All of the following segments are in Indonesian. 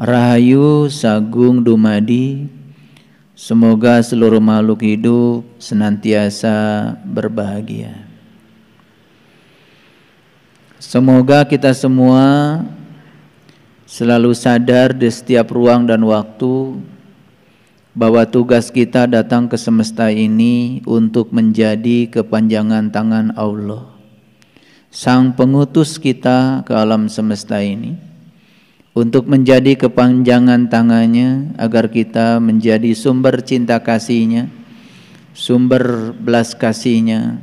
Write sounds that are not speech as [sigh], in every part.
Rahayu Sagung Dumadi, semoga seluruh makhluk hidup senantiasa berbahagia. Semoga kita semua selalu sadar di setiap ruang dan waktu bahwa tugas kita datang ke semesta ini untuk menjadi kepanjangan tangan Allah, Sang Pengutus kita ke alam semesta ini untuk menjadi kepanjangan tangannya agar kita menjadi sumber cinta kasihnya, sumber belas kasihnya.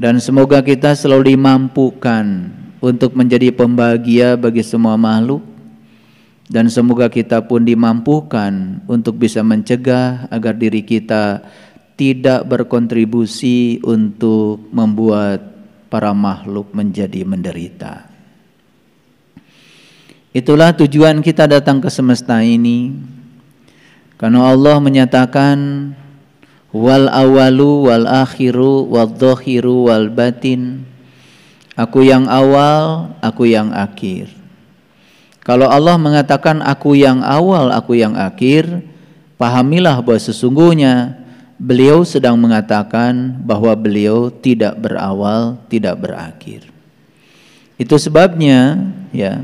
Dan semoga kita selalu dimampukan untuk menjadi pembahagia bagi semua makhluk dan semoga kita pun dimampukan untuk bisa mencegah agar diri kita tidak berkontribusi untuk membuat para makhluk menjadi menderita. Itulah tujuan kita datang ke semesta ini. Karena Allah menyatakan wal awalu wal akhiru wal dhahiru wal batin. Aku yang awal, aku yang akhir. Kalau Allah mengatakan aku yang awal, aku yang akhir, pahamilah bahwa sesungguhnya beliau sedang mengatakan bahwa beliau tidak berawal, tidak berakhir. Itu sebabnya ya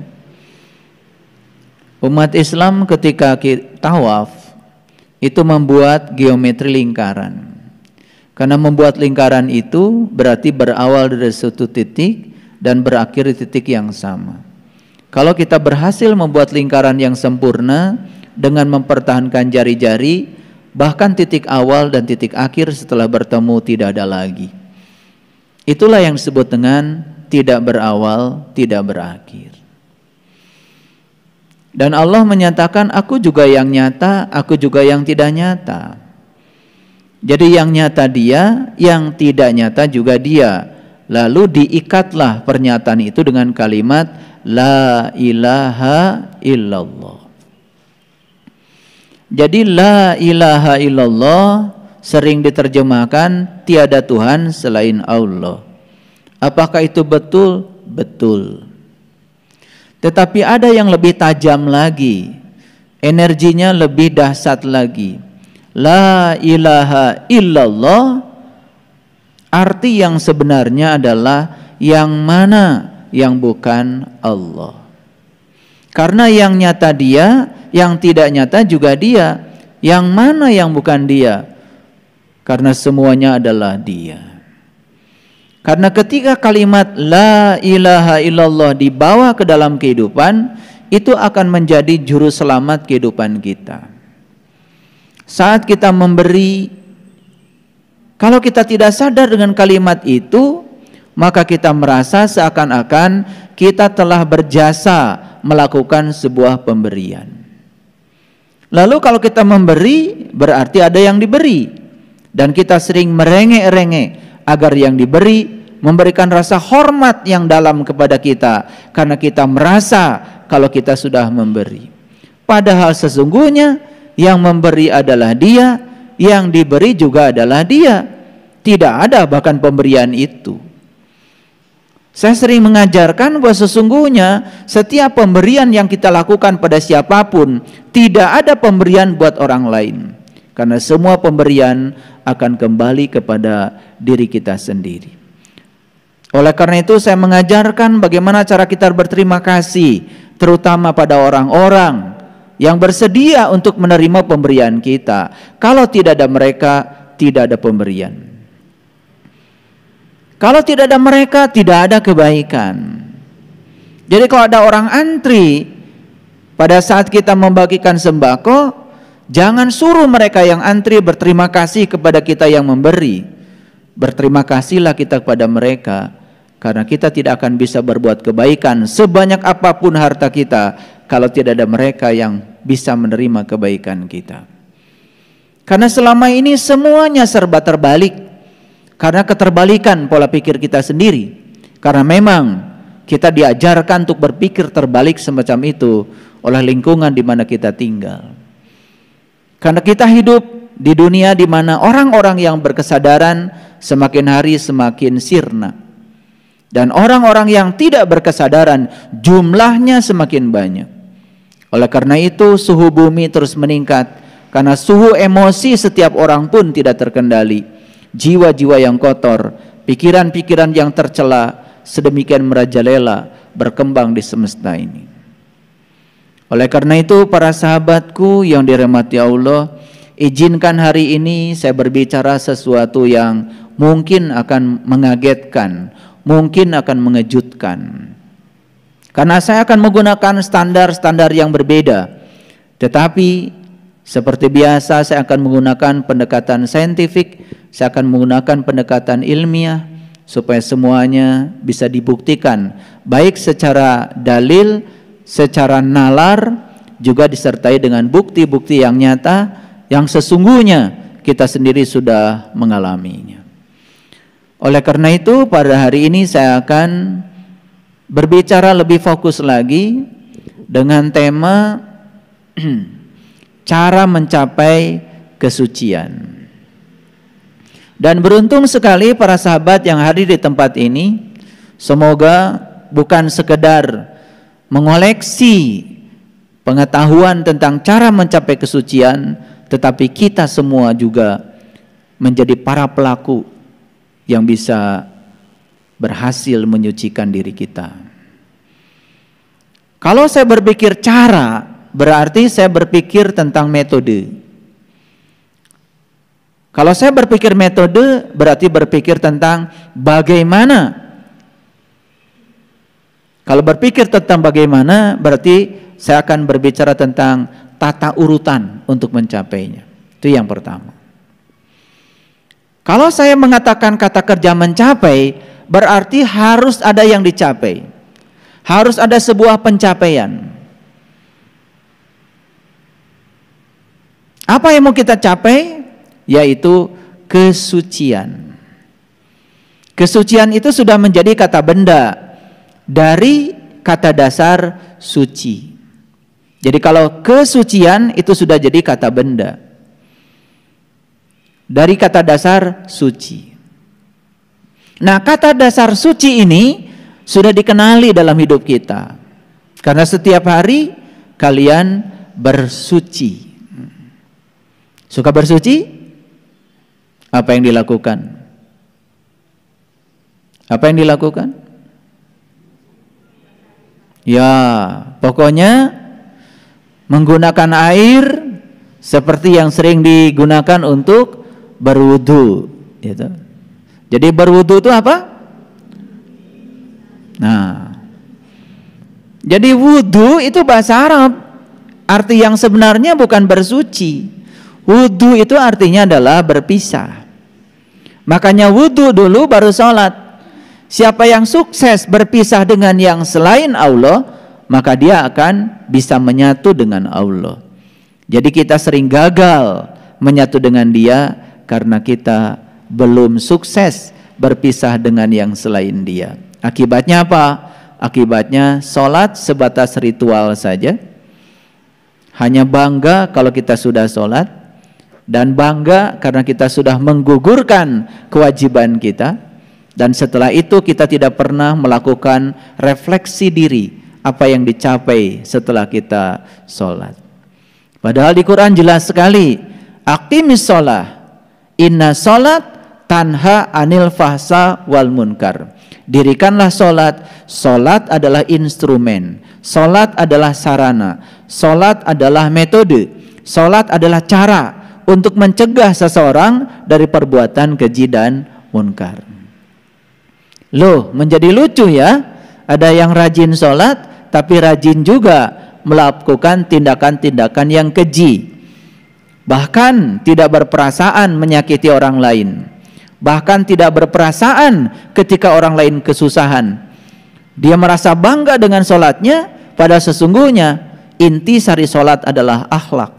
Umat Islam ketika tawaf itu membuat geometri lingkaran. Karena membuat lingkaran itu berarti berawal dari suatu titik dan berakhir di titik yang sama. Kalau kita berhasil membuat lingkaran yang sempurna dengan mempertahankan jari-jari, bahkan titik awal dan titik akhir setelah bertemu tidak ada lagi. Itulah yang disebut dengan tidak berawal, tidak berakhir. Dan Allah menyatakan, aku juga yang nyata, aku juga yang tidak nyata. Jadi yang nyata dia, yang tidak nyata juga dia. Lalu diikatlah pernyataan itu dengan kalimat, La ilaha illallah. Jadi la ilaha illallah sering diterjemahkan tiada Tuhan selain Allah. Apakah itu betul? Betul. Tetapi ada yang lebih tajam lagi. Energinya lebih dahsyat lagi. La ilaha illallah arti yang sebenarnya adalah yang mana yang bukan Allah. Karena yang nyata dia, yang tidak nyata juga dia. Yang mana yang bukan dia? Karena semuanya adalah dia. Karena ketika kalimat la ilaha illallah dibawa ke dalam kehidupan, itu akan menjadi juru selamat kehidupan kita. Saat kita memberi, kalau kita tidak sadar dengan kalimat itu, maka kita merasa seakan-akan kita telah berjasa melakukan sebuah pemberian. Lalu kalau kita memberi, berarti ada yang diberi. Dan kita sering merengek-rengek agar yang diberi memberikan rasa hormat yang dalam kepada kita karena kita merasa kalau kita sudah memberi. Padahal sesungguhnya yang memberi adalah Dia, yang diberi juga adalah Dia. Tidak ada bahkan pemberian itu. Saya sering mengajarkan bahwa sesungguhnya setiap pemberian yang kita lakukan pada siapapun tidak ada pemberian buat orang lain. Karena semua pemberian akan kembali kepada diri kita sendiri. Oleh karena itu saya mengajarkan bagaimana cara kita berterima kasih terutama pada orang-orang yang bersedia untuk menerima pemberian kita. Kalau tidak ada mereka, tidak ada pemberian. Kalau tidak ada mereka, tidak ada kebaikan. Jadi kalau ada orang antri pada saat kita membagikan sembako, jangan suruh mereka yang antri berterima kasih kepada kita yang memberi. Berterima kasihlah kita kepada mereka karena kita tidak akan bisa berbuat kebaikan sebanyak apapun harta kita kalau tidak ada mereka yang bisa menerima kebaikan kita. Karena selama ini semuanya serba terbalik. Karena keterbalikan pola pikir kita sendiri. Karena memang kita diajarkan untuk berpikir terbalik semacam itu oleh lingkungan di mana kita tinggal. Karena kita hidup di dunia di mana orang-orang yang berkesadaran semakin hari semakin sirna. Dan orang-orang yang tidak berkesadaran jumlahnya semakin banyak. Oleh karena itu suhu bumi terus meningkat karena suhu emosi setiap orang pun tidak terkendali. Jiwa-jiwa yang kotor, pikiran-pikiran yang tercela sedemikian merajalela berkembang di semesta ini. Oleh karena itu para sahabatku yang dirahmati Allah, izinkan hari ini saya berbicara sesuatu yang mungkin akan mengagetkan, mungkin akan mengejutkan. Karena saya akan menggunakan standar-standar yang berbeda. Tetapi seperti biasa saya akan menggunakan pendekatan saintifik, saya akan menggunakan pendekatan ilmiah supaya semuanya bisa dibuktikan baik secara dalil, secara nalar juga disertai dengan bukti-bukti yang nyata yang sesungguhnya kita sendiri sudah mengalaminya. Oleh karena itu pada hari ini saya akan berbicara lebih fokus lagi dengan tema [clears throat] cara mencapai kesucian. Dan beruntung sekali para sahabat yang hadir di tempat ini. Semoga bukan sekedar mengoleksi pengetahuan tentang cara mencapai kesucian, tetapi kita semua juga menjadi para pelaku yang bisa berhasil menyucikan diri kita. Kalau saya berpikir cara, berarti saya berpikir tentang metode. Kalau saya berpikir metode, berarti berpikir tentang bagaimana. Kalau berpikir tentang bagaimana, berarti saya akan berbicara tentang tata urutan untuk mencapainya. Itu yang pertama. Kalau saya mengatakan kata kerja mencapai, berarti harus ada yang dicapai. Harus ada sebuah pencapaian. Apa yang mau kita capai? Yaitu kesucian. Kesucian itu sudah menjadi kata benda dari kata dasar suci. Jadi kalau kesucian itu sudah jadi kata benda dari kata dasar suci. Nah, kata dasar suci ini sudah dikenali dalam hidup kita. Karena setiap hari kalian bersuci. Suka bersuci? Apa yang dilakukan? Apa yang dilakukan? Ya, pokoknya menggunakan air seperti yang sering digunakan untuk berwudu gitu. Jadi berwudu itu apa? Nah. Jadi wudu itu bahasa Arab. Arti yang sebenarnya bukan bersuci. Wudu itu artinya adalah berpisah. Makanya wudu dulu baru sholat. Siapa yang sukses berpisah dengan yang selain Allah, maka dia akan bisa menyatu dengan Allah. Jadi kita sering gagal menyatu dengan dia karena kita belum sukses berpisah dengan yang selain dia. Akibatnya apa? Akibatnya sholat sebatas ritual saja. Hanya bangga kalau kita sudah sholat dan bangga karena kita sudah menggugurkan kewajiban kita dan setelah itu kita tidak pernah melakukan refleksi diri apa yang dicapai setelah kita sholat. Padahal di Quran jelas sekali, akimis sholat Inna salat tanha anil fahsa wal munkar. Dirikanlah salat. Salat adalah instrumen. Salat adalah sarana. Salat adalah metode. Salat adalah cara untuk mencegah seseorang dari perbuatan keji dan munkar. Loh, menjadi lucu ya. Ada yang rajin salat, tapi rajin juga melakukan tindakan-tindakan yang keji bahkan tidak berperasaan menyakiti orang lain, bahkan tidak berperasaan ketika orang lain kesusahan. Dia merasa bangga dengan solatnya, pada sesungguhnya inti sari solat adalah akhlak.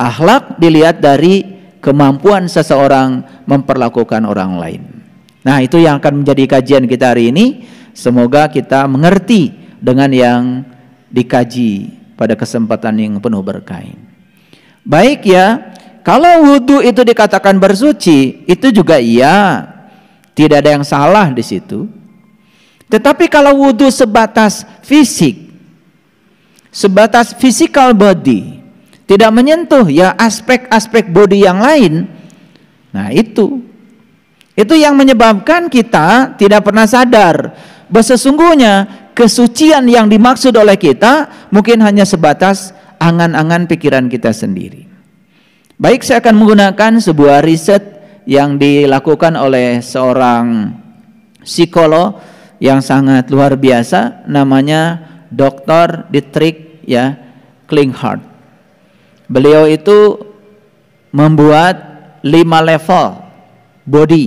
Akhlak dilihat dari kemampuan seseorang memperlakukan orang lain. Nah itu yang akan menjadi kajian kita hari ini. Semoga kita mengerti dengan yang dikaji pada kesempatan yang penuh berkah. Baik ya, kalau wudhu itu dikatakan bersuci, itu juga iya. Tidak ada yang salah di situ. Tetapi kalau wudhu sebatas fisik, sebatas physical body, tidak menyentuh ya aspek-aspek body yang lain, nah itu. Itu yang menyebabkan kita tidak pernah sadar bahwa sesungguhnya kesucian yang dimaksud oleh kita mungkin hanya sebatas angan-angan pikiran kita sendiri. Baik, saya akan menggunakan sebuah riset yang dilakukan oleh seorang psikolog yang sangat luar biasa namanya Dr. Dietrich ya Klinghardt. Beliau itu membuat lima level body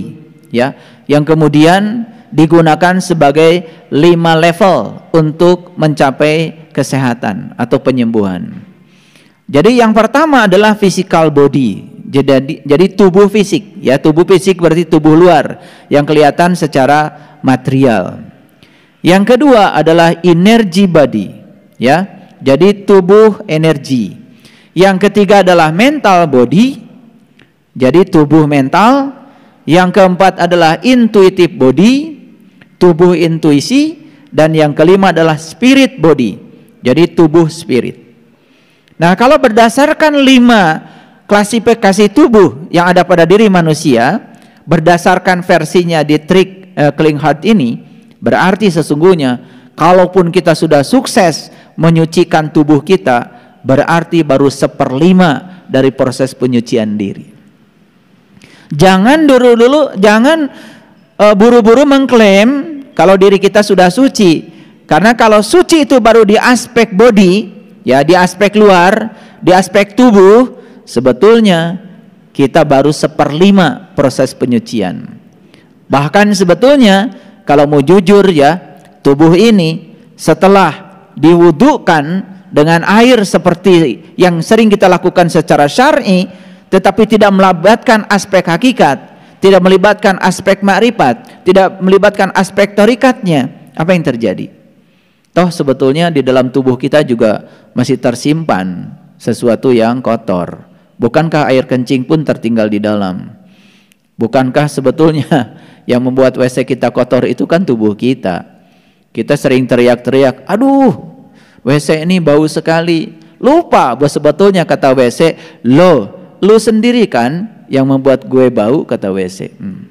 ya yang kemudian digunakan sebagai lima level untuk mencapai kesehatan atau penyembuhan. Jadi yang pertama adalah physical body. Jadi, jadi tubuh fisik, ya tubuh fisik berarti tubuh luar yang kelihatan secara material. Yang kedua adalah energy body, ya. Jadi tubuh energi. Yang ketiga adalah mental body. Jadi tubuh mental. Yang keempat adalah intuitive body, tubuh intuisi dan yang kelima adalah spirit body jadi tubuh spirit. Nah kalau berdasarkan lima klasifikasi tubuh yang ada pada diri manusia, berdasarkan versinya di trik eh, Klinghart ini, berarti sesungguhnya kalaupun kita sudah sukses menyucikan tubuh kita, berarti baru seperlima dari proses penyucian diri. Jangan dulu-dulu, jangan eh, buru-buru uh, buru -buru mengklaim kalau diri kita sudah suci, karena kalau suci itu baru di aspek body, ya di aspek luar, di aspek tubuh, sebetulnya kita baru seperlima proses penyucian. Bahkan sebetulnya kalau mau jujur ya, tubuh ini setelah diwudukan dengan air seperti yang sering kita lakukan secara syar'i, tetapi tidak melibatkan aspek hakikat, tidak melibatkan aspek makrifat, tidak melibatkan aspek torikatnya, apa yang terjadi? Toh sebetulnya di dalam tubuh kita juga masih tersimpan sesuatu yang kotor. Bukankah air kencing pun tertinggal di dalam? Bukankah sebetulnya [laughs] yang membuat WC kita kotor itu kan tubuh kita? Kita sering teriak-teriak, "Aduh, WC ini bau sekali." Lupa bahwa sebetulnya kata WC, "Lo, lu sendiri kan yang membuat gue bau," kata WC. Hmm.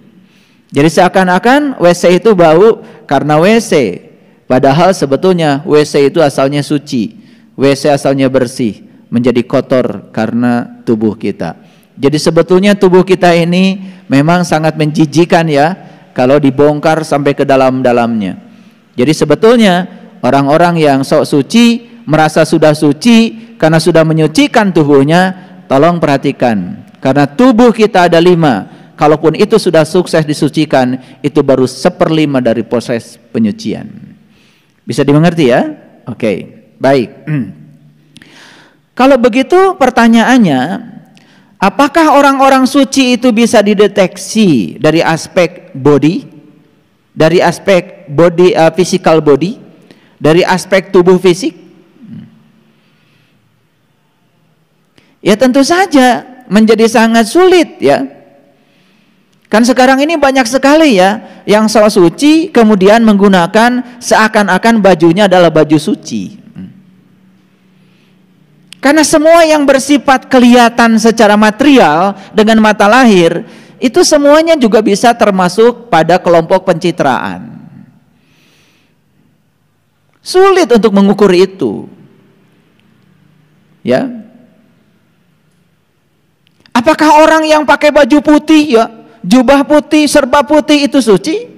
Jadi seakan-akan WC itu bau karena WC. Padahal sebetulnya WC itu asalnya suci, WC asalnya bersih, menjadi kotor karena tubuh kita. Jadi sebetulnya tubuh kita ini memang sangat menjijikan ya kalau dibongkar sampai ke dalam-dalamnya. Jadi sebetulnya orang-orang yang sok suci merasa sudah suci karena sudah menyucikan tubuhnya, tolong perhatikan. Karena tubuh kita ada lima, kalaupun itu sudah sukses disucikan, itu baru seperlima dari proses penyucian. Bisa dimengerti ya? Oke, okay. baik. [clears throat] Kalau begitu pertanyaannya, apakah orang-orang suci itu bisa dideteksi dari aspek body, dari aspek body uh, physical body, dari aspek tubuh fisik? Ya tentu saja menjadi sangat sulit ya. Kan sekarang ini banyak sekali ya yang sholat suci kemudian menggunakan seakan-akan bajunya adalah baju suci. Hmm. Karena semua yang bersifat kelihatan secara material dengan mata lahir itu semuanya juga bisa termasuk pada kelompok pencitraan. Sulit untuk mengukur itu. Ya. Apakah orang yang pakai baju putih ya jubah putih, serba putih itu suci?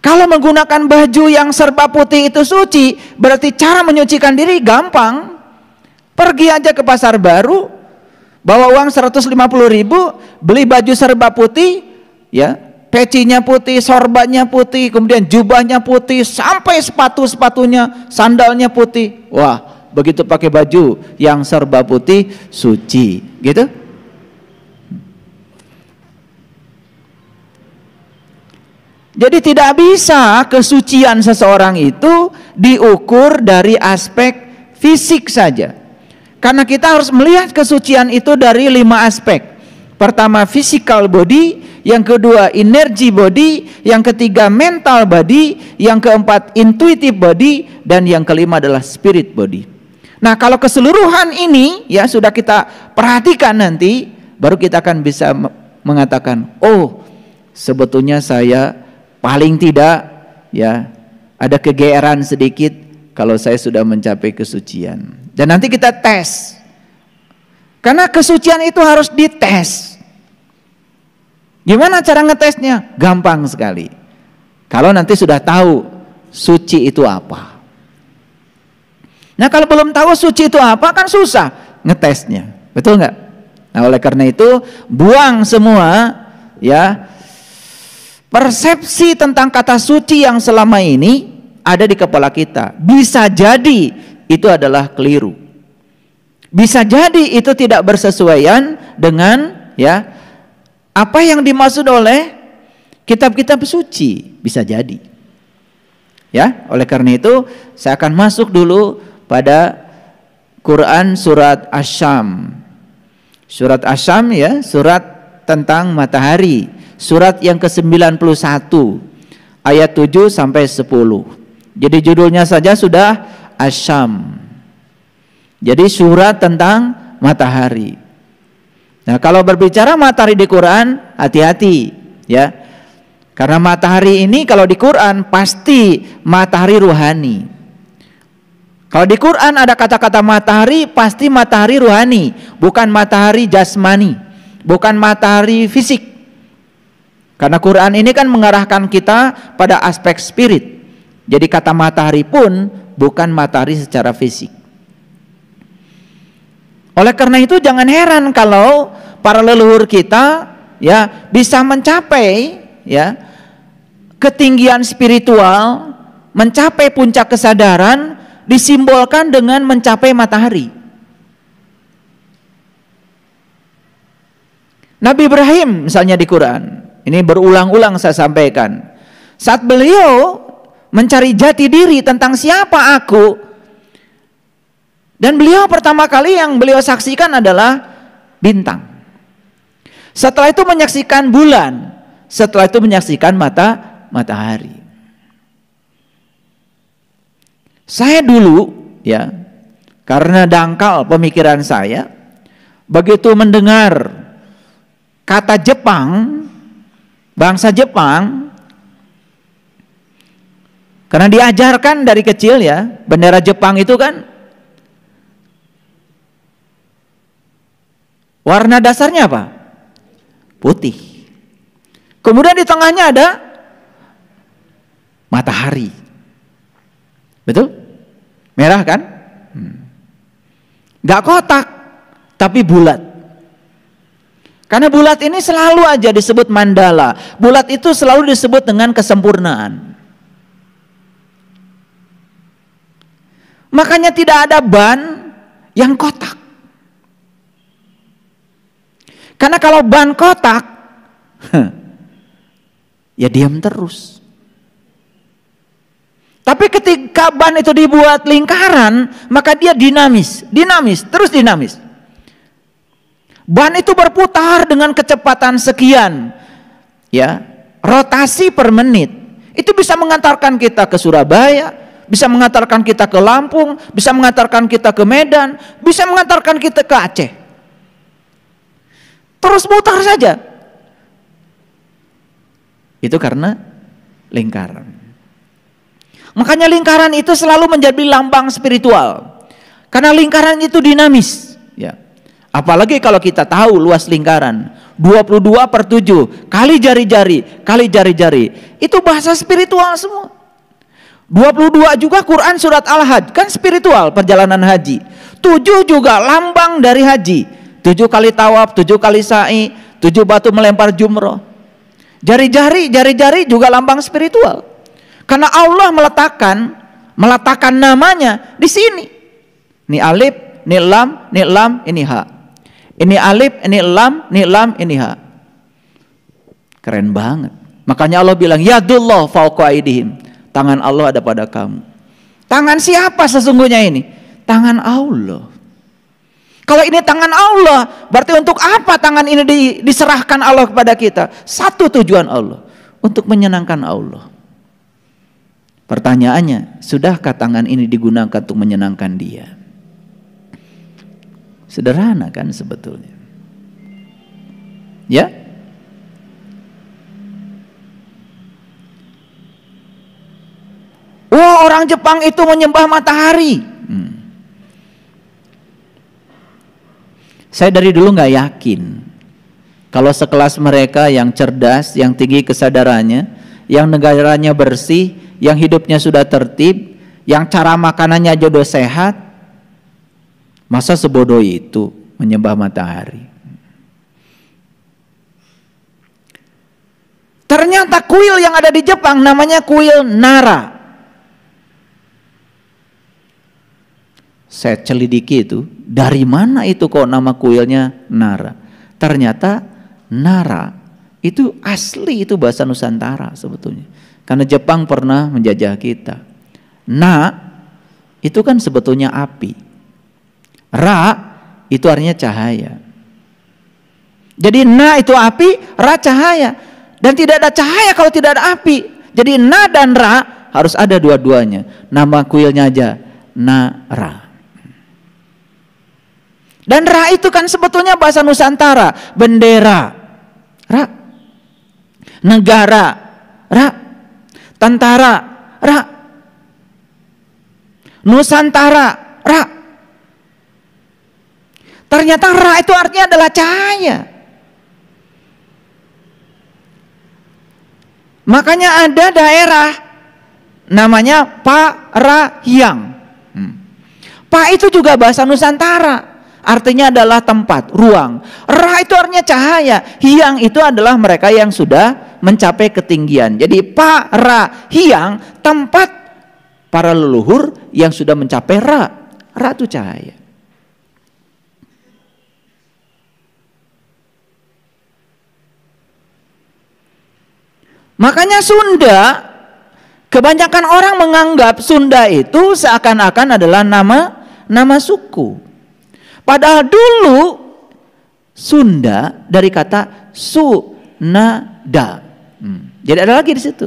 Kalau menggunakan baju yang serba putih itu suci, berarti cara menyucikan diri gampang. Pergi aja ke pasar baru, bawa uang 150 ribu, beli baju serba putih, ya pecinya putih, sorbannya putih, kemudian jubahnya putih, sampai sepatu-sepatunya, sandalnya putih. Wah, begitu pakai baju yang serba putih suci gitu Jadi tidak bisa kesucian seseorang itu diukur dari aspek fisik saja. Karena kita harus melihat kesucian itu dari lima aspek. Pertama physical body, yang kedua energy body, yang ketiga mental body, yang keempat intuitive body, dan yang kelima adalah spirit body. Nah, kalau keseluruhan ini ya sudah kita perhatikan nanti, baru kita akan bisa mengatakan, "Oh, sebetulnya saya paling tidak ya ada kegeeran sedikit kalau saya sudah mencapai kesucian." Dan nanti kita tes. Karena kesucian itu harus dites. Gimana cara ngetesnya? Gampang sekali. Kalau nanti sudah tahu suci itu apa. Nah kalau belum tahu suci itu apa kan susah ngetesnya, betul nggak? Nah oleh karena itu buang semua ya persepsi tentang kata suci yang selama ini ada di kepala kita. Bisa jadi itu adalah keliru. Bisa jadi itu tidak bersesuaian dengan ya apa yang dimaksud oleh kitab-kitab suci bisa jadi. Ya, oleh karena itu saya akan masuk dulu pada Quran surat Asyam. Surat Asyam ya, surat tentang matahari. Surat yang ke-91 ayat 7 sampai 10. Jadi judulnya saja sudah Asyam. Jadi surat tentang matahari. Nah, kalau berbicara matahari di Quran, hati-hati ya. Karena matahari ini kalau di Quran pasti matahari rohani. Kalau di Quran ada kata-kata matahari, pasti matahari ruhani, bukan matahari jasmani, bukan matahari fisik. Karena Quran ini kan mengarahkan kita pada aspek spirit. Jadi kata matahari pun bukan matahari secara fisik. Oleh karena itu jangan heran kalau para leluhur kita ya bisa mencapai ya ketinggian spiritual, mencapai puncak kesadaran disimbolkan dengan mencapai matahari. Nabi Ibrahim misalnya di Quran, ini berulang-ulang saya sampaikan. Saat beliau mencari jati diri tentang siapa aku, dan beliau pertama kali yang beliau saksikan adalah bintang. Setelah itu menyaksikan bulan, setelah itu menyaksikan mata matahari. Saya dulu ya, karena dangkal pemikiran saya, begitu mendengar kata Jepang, bangsa Jepang, karena diajarkan dari kecil ya, bendera Jepang itu kan warna dasarnya apa? Putih. Kemudian di tengahnya ada matahari. Betul? Merah kan? Hmm. kotak, tapi bulat. Karena bulat ini selalu aja disebut mandala. Bulat itu selalu disebut dengan kesempurnaan. Makanya tidak ada ban yang kotak. Karena kalau ban kotak, [laughs] ya diam terus. Tapi ketika ban itu dibuat lingkaran, maka dia dinamis, dinamis, terus dinamis. Ban itu berputar dengan kecepatan sekian. Ya, rotasi per menit. Itu bisa mengantarkan kita ke Surabaya, bisa mengantarkan kita ke Lampung, bisa mengantarkan kita ke Medan, bisa mengantarkan kita ke Aceh. Terus putar saja. Itu karena lingkaran. Makanya lingkaran itu selalu menjadi lambang spiritual. Karena lingkaran itu dinamis. Ya. Apalagi kalau kita tahu luas lingkaran. 22 per 7. Kali jari-jari. Kali jari-jari. Itu bahasa spiritual semua. 22 juga Quran surat Al-Hajj. Kan spiritual perjalanan haji. 7 juga lambang dari haji. 7 kali tawaf, 7 kali sa'i, 7 batu melempar jumroh. Jari-jari, jari-jari juga lambang spiritual. Karena Allah meletakkan meletakkan namanya di sini. Ini alif, ini lam, ini lam, ini ha. Ini alif, ini lam, ini lam, ini ha. Keren banget. Makanya Allah bilang, Yadullah fauqa aidihim. Tangan Allah ada pada kamu. Tangan siapa sesungguhnya ini? Tangan Allah. Kalau ini tangan Allah, berarti untuk apa tangan ini diserahkan Allah kepada kita? Satu tujuan Allah, untuk menyenangkan Allah. Pertanyaannya, sudahkah tangan ini digunakan untuk menyenangkan dia? Sederhana kan sebetulnya. Ya? Wah, oh, orang Jepang itu menyembah matahari. Hmm. Saya dari dulu nggak yakin kalau sekelas mereka yang cerdas, yang tinggi kesadarannya, yang negaranya bersih, yang hidupnya sudah tertib, yang cara makanannya jodoh sehat, masa sebodoh itu menyembah matahari? Ternyata kuil yang ada di Jepang namanya kuil Nara. Saya celidiki itu, dari mana itu kok nama kuilnya Nara? Ternyata Nara itu asli itu bahasa Nusantara sebetulnya. Karena Jepang pernah menjajah kita. Na itu kan sebetulnya api. Ra itu artinya cahaya. Jadi na itu api, ra cahaya. Dan tidak ada cahaya kalau tidak ada api. Jadi na dan ra harus ada dua-duanya. Nama kuilnya aja na ra. Dan ra itu kan sebetulnya bahasa Nusantara, bendera. Ra negara, rak, tentara, rak, nusantara, rak. Ternyata rak itu artinya adalah cahaya. Makanya ada daerah namanya Pak Rahyang. Hmm. Pak itu juga bahasa Nusantara artinya adalah tempat, ruang. Ra itu artinya cahaya. Hiang itu adalah mereka yang sudah mencapai ketinggian. Jadi para hiang tempat para leluhur yang sudah mencapai ra. Ra itu cahaya. Makanya Sunda kebanyakan orang menganggap Sunda itu seakan-akan adalah nama nama suku. Padahal dulu Sunda dari kata sunada. Hmm. Jadi ada lagi di situ.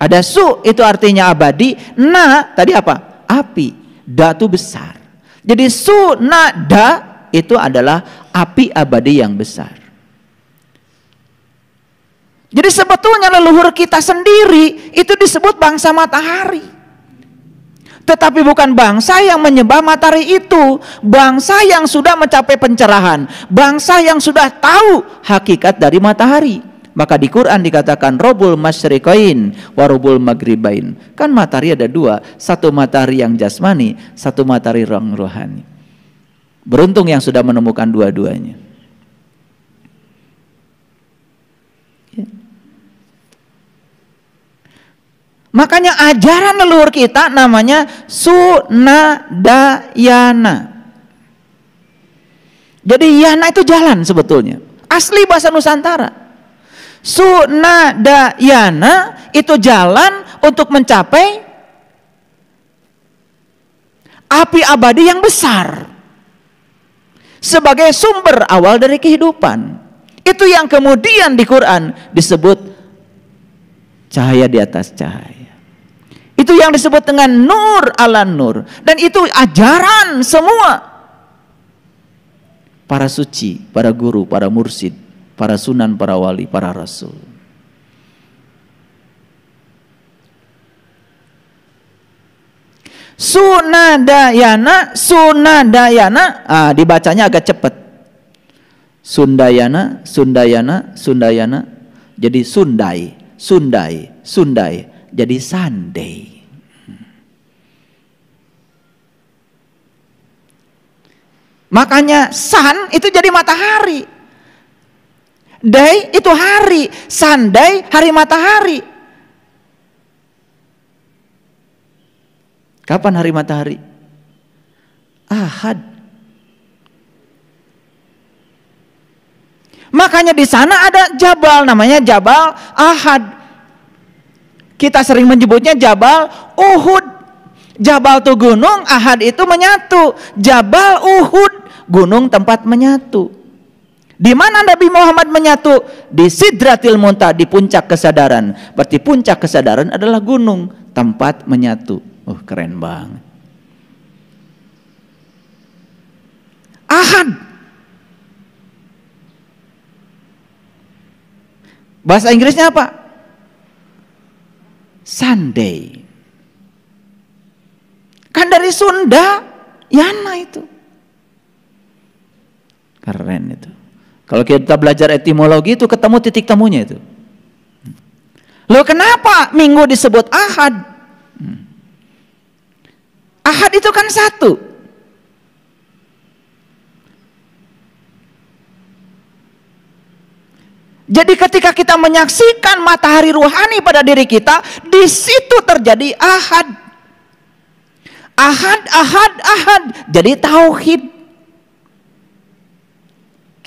Ada su itu artinya abadi, na tadi apa? Api, da itu besar. Jadi sunada itu adalah api abadi yang besar. Jadi sebetulnya leluhur kita sendiri itu disebut bangsa matahari tetapi bukan bangsa yang menyembah matahari itu, bangsa yang sudah mencapai pencerahan, bangsa yang sudah tahu hakikat dari matahari. Maka di Quran dikatakan robul masyrikoin, warubul magribain. Kan matahari ada dua, satu matahari yang jasmani, satu matahari yang rohani. Beruntung yang sudah menemukan dua-duanya. Makanya ajaran leluhur kita namanya sunadayana. Jadi yana itu jalan sebetulnya. Asli bahasa Nusantara. Sunadayana itu jalan untuk mencapai api abadi yang besar. Sebagai sumber awal dari kehidupan. Itu yang kemudian di Quran disebut cahaya di atas cahaya. Itu yang disebut dengan nur ala nur. Dan itu ajaran semua. Para suci, para guru, para mursid, para sunan, para wali, para rasul. Sunadayana, Sunadayana, ah, dibacanya agak cepat. Sundayana, Sundayana, Sundayana, jadi Sundai, Sundai, Sundai, jadi Sunday. Makanya sun itu jadi matahari. Day itu hari, Sun Day hari matahari. Kapan hari matahari? Ahad. Makanya di sana ada jabal namanya Jabal Ahad. Kita sering menyebutnya Jabal Uhud. Jabal itu gunung, Ahad itu menyatu. Jabal Uhud gunung tempat menyatu. Di mana Nabi Muhammad menyatu? Di Sidratil Muntah, di puncak kesadaran. Berarti puncak kesadaran adalah gunung tempat menyatu. Uh, keren banget. Ahad. Bahasa Inggrisnya apa? Sunday. Kan dari Sunda, Yana itu. Keren itu. Kalau kita belajar etimologi itu ketemu titik temunya itu. Loh kenapa minggu disebut ahad? Hmm. Ahad itu kan satu. Jadi ketika kita menyaksikan matahari ruhani pada diri kita, di situ terjadi ahad. Ahad, ahad, ahad. Jadi tauhid.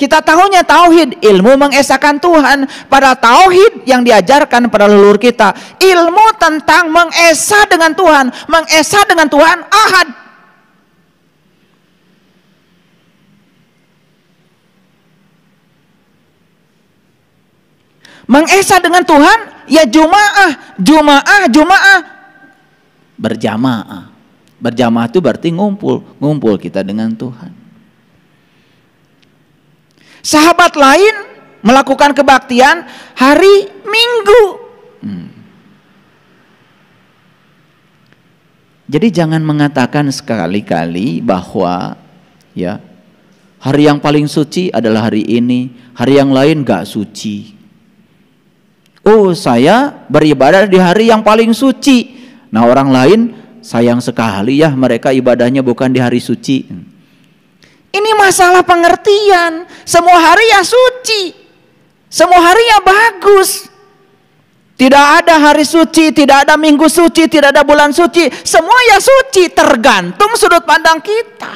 Kita tahunya tauhid, ilmu mengesahkan Tuhan pada tauhid yang diajarkan pada leluhur kita. Ilmu tentang mengesah dengan Tuhan, mengesah dengan Tuhan ahad. Mengesah dengan Tuhan ya jumaah, jumaah, jumaah berjamaah. Berjamaah itu berarti ngumpul, ngumpul kita dengan Tuhan. Sahabat lain melakukan kebaktian hari Minggu. Hmm. Jadi jangan mengatakan sekali-kali bahwa ya hari yang paling suci adalah hari ini, hari yang lain gak suci. Oh, saya beribadah di hari yang paling suci. Nah, orang lain sayang sekali ya mereka ibadahnya bukan di hari suci. Ini masalah pengertian. Semua hari ya suci. Semua hari ya bagus. Tidak ada hari suci, tidak ada minggu suci, tidak ada bulan suci. Semua ya suci, tergantung sudut pandang kita.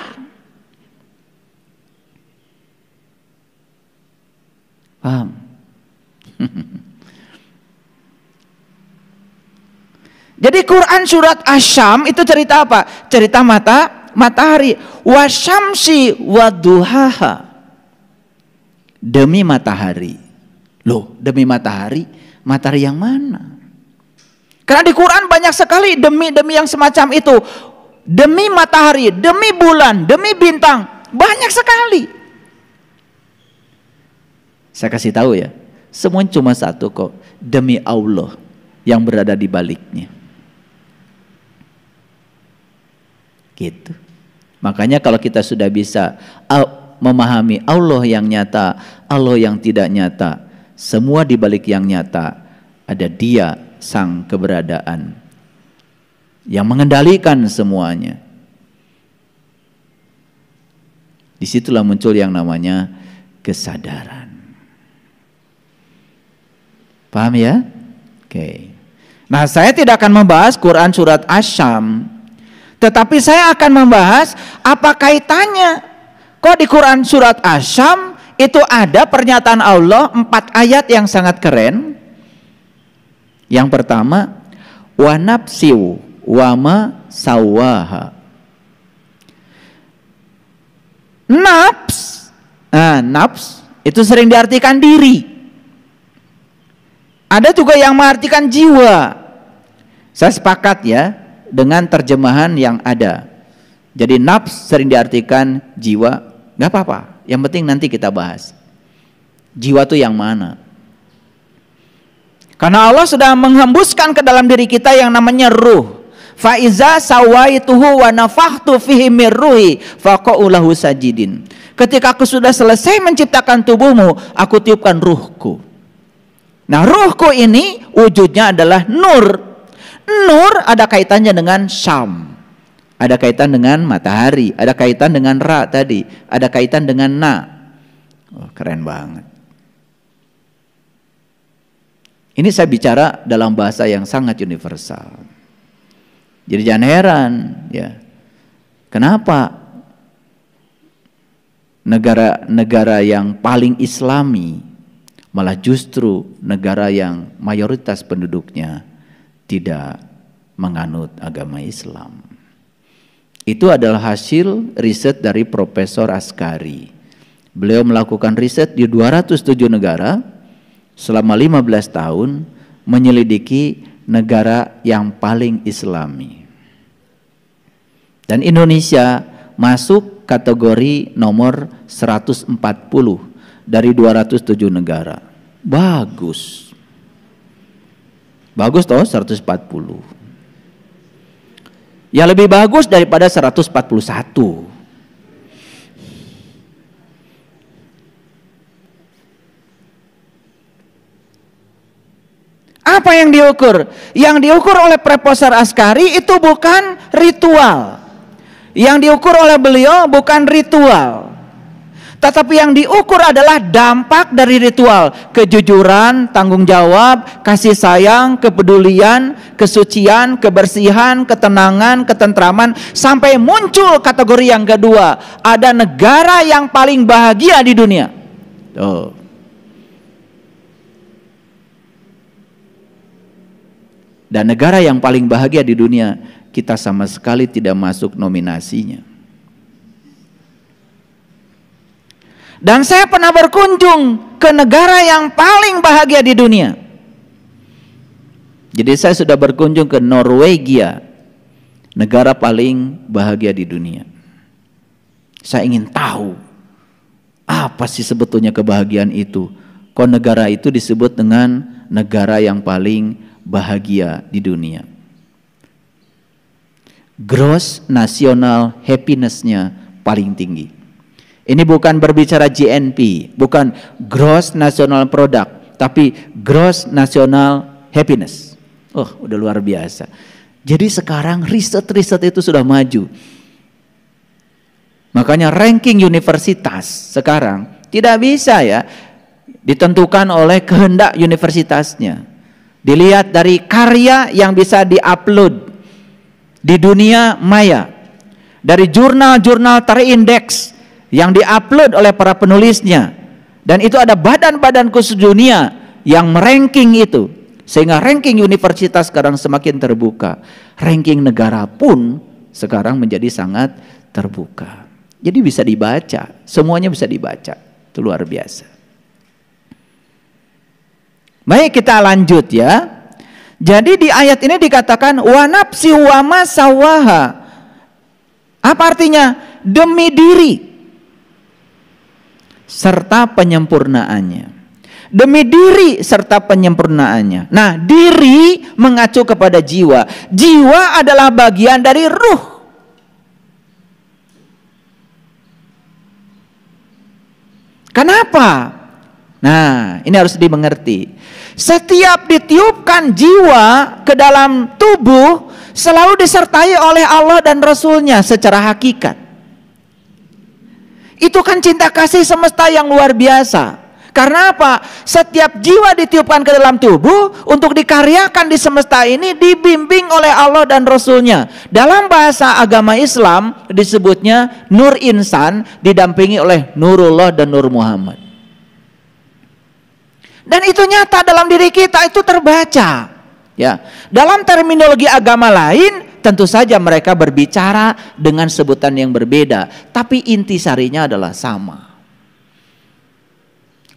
Paham? [laughs] Jadi Quran surat Asyam itu cerita apa? Cerita mata matahari wasamsi waduhaha demi matahari loh demi matahari matahari yang mana karena di Quran banyak sekali demi-demi yang semacam itu demi matahari demi bulan demi bintang banyak sekali saya kasih tahu ya semua cuma satu kok demi Allah yang berada di baliknya gitu Makanya kalau kita sudah bisa memahami Allah yang nyata, Allah yang tidak nyata, semua di balik yang nyata ada Dia sang keberadaan yang mengendalikan semuanya. Disitulah muncul yang namanya kesadaran. Paham ya? Oke. Okay. Nah, saya tidak akan membahas Quran surat Asyam tetapi saya akan membahas apa kaitannya. Kok di Quran surat Asyam itu ada pernyataan Allah empat ayat yang sangat keren. Yang pertama, wa nafsiu wa ma sawaha. Naps, nah, naps itu sering diartikan diri. Ada juga yang mengartikan jiwa. Saya sepakat ya, dengan terjemahan yang ada. Jadi nafs sering diartikan jiwa, nggak apa-apa. Yang penting nanti kita bahas. Jiwa itu yang mana? Karena Allah sudah menghembuskan ke dalam diri kita yang namanya ruh. Faiza sawaituhu wa fihi mirruhi faqaulahu sajidin. Ketika aku sudah selesai menciptakan tubuhmu, aku tiupkan ruhku. Nah, ruhku ini wujudnya adalah nur. Nur ada kaitannya dengan Syam. Ada kaitan dengan matahari, ada kaitan dengan Ra tadi, ada kaitan dengan Na. Oh, keren banget. Ini saya bicara dalam bahasa yang sangat universal. Jadi jangan heran, ya. Kenapa negara-negara yang paling islami malah justru negara yang mayoritas penduduknya tidak menganut agama Islam. Itu adalah hasil riset dari Profesor Askari. Beliau melakukan riset di 207 negara selama 15 tahun menyelidiki negara yang paling islami. Dan Indonesia masuk kategori nomor 140 dari 207 negara. Bagus. Bagus toh 140. Ya lebih bagus daripada 141. Apa yang diukur? Yang diukur oleh Preposer Askari itu bukan ritual. Yang diukur oleh beliau bukan ritual. Tetapi yang diukur adalah dampak dari ritual, kejujuran, tanggung jawab, kasih sayang, kepedulian, kesucian, kebersihan, ketenangan, ketentraman sampai muncul kategori yang kedua, ada negara yang paling bahagia di dunia. Tuh. Dan negara yang paling bahagia di dunia kita sama sekali tidak masuk nominasinya. Dan saya pernah berkunjung ke negara yang paling bahagia di dunia. Jadi saya sudah berkunjung ke Norwegia, negara paling bahagia di dunia. Saya ingin tahu apa sih sebetulnya kebahagiaan itu? Kok negara itu disebut dengan negara yang paling bahagia di dunia? Gross national happiness-nya paling tinggi. Ini bukan berbicara GNP, bukan gross national product, tapi gross national happiness. Oh, udah luar biasa. Jadi sekarang riset-riset itu sudah maju. Makanya ranking universitas sekarang tidak bisa ya ditentukan oleh kehendak universitasnya. Dilihat dari karya yang bisa diupload di dunia maya. Dari jurnal-jurnal terindeks yang diupload oleh para penulisnya dan itu ada badan-badan khusus dunia yang meranking itu sehingga ranking universitas sekarang semakin terbuka ranking negara pun sekarang menjadi sangat terbuka jadi bisa dibaca semuanya bisa dibaca itu luar biasa baik kita lanjut ya jadi di ayat ini dikatakan wanapsi wama sawaha apa artinya demi diri serta penyempurnaannya. Demi diri serta penyempurnaannya. Nah, diri mengacu kepada jiwa. Jiwa adalah bagian dari ruh. Kenapa? Nah, ini harus dimengerti. Setiap ditiupkan jiwa ke dalam tubuh selalu disertai oleh Allah dan Rasulnya secara hakikat. Itu kan cinta kasih semesta yang luar biasa. Karena apa? Setiap jiwa ditiupkan ke dalam tubuh untuk dikaryakan di semesta ini dibimbing oleh Allah dan Rasulnya. Dalam bahasa agama Islam disebutnya nur insan didampingi oleh nurullah dan nur Muhammad. Dan itu nyata dalam diri kita itu terbaca. Ya, dalam terminologi agama lain Tentu saja mereka berbicara dengan sebutan yang berbeda, tapi inti sarinya adalah sama.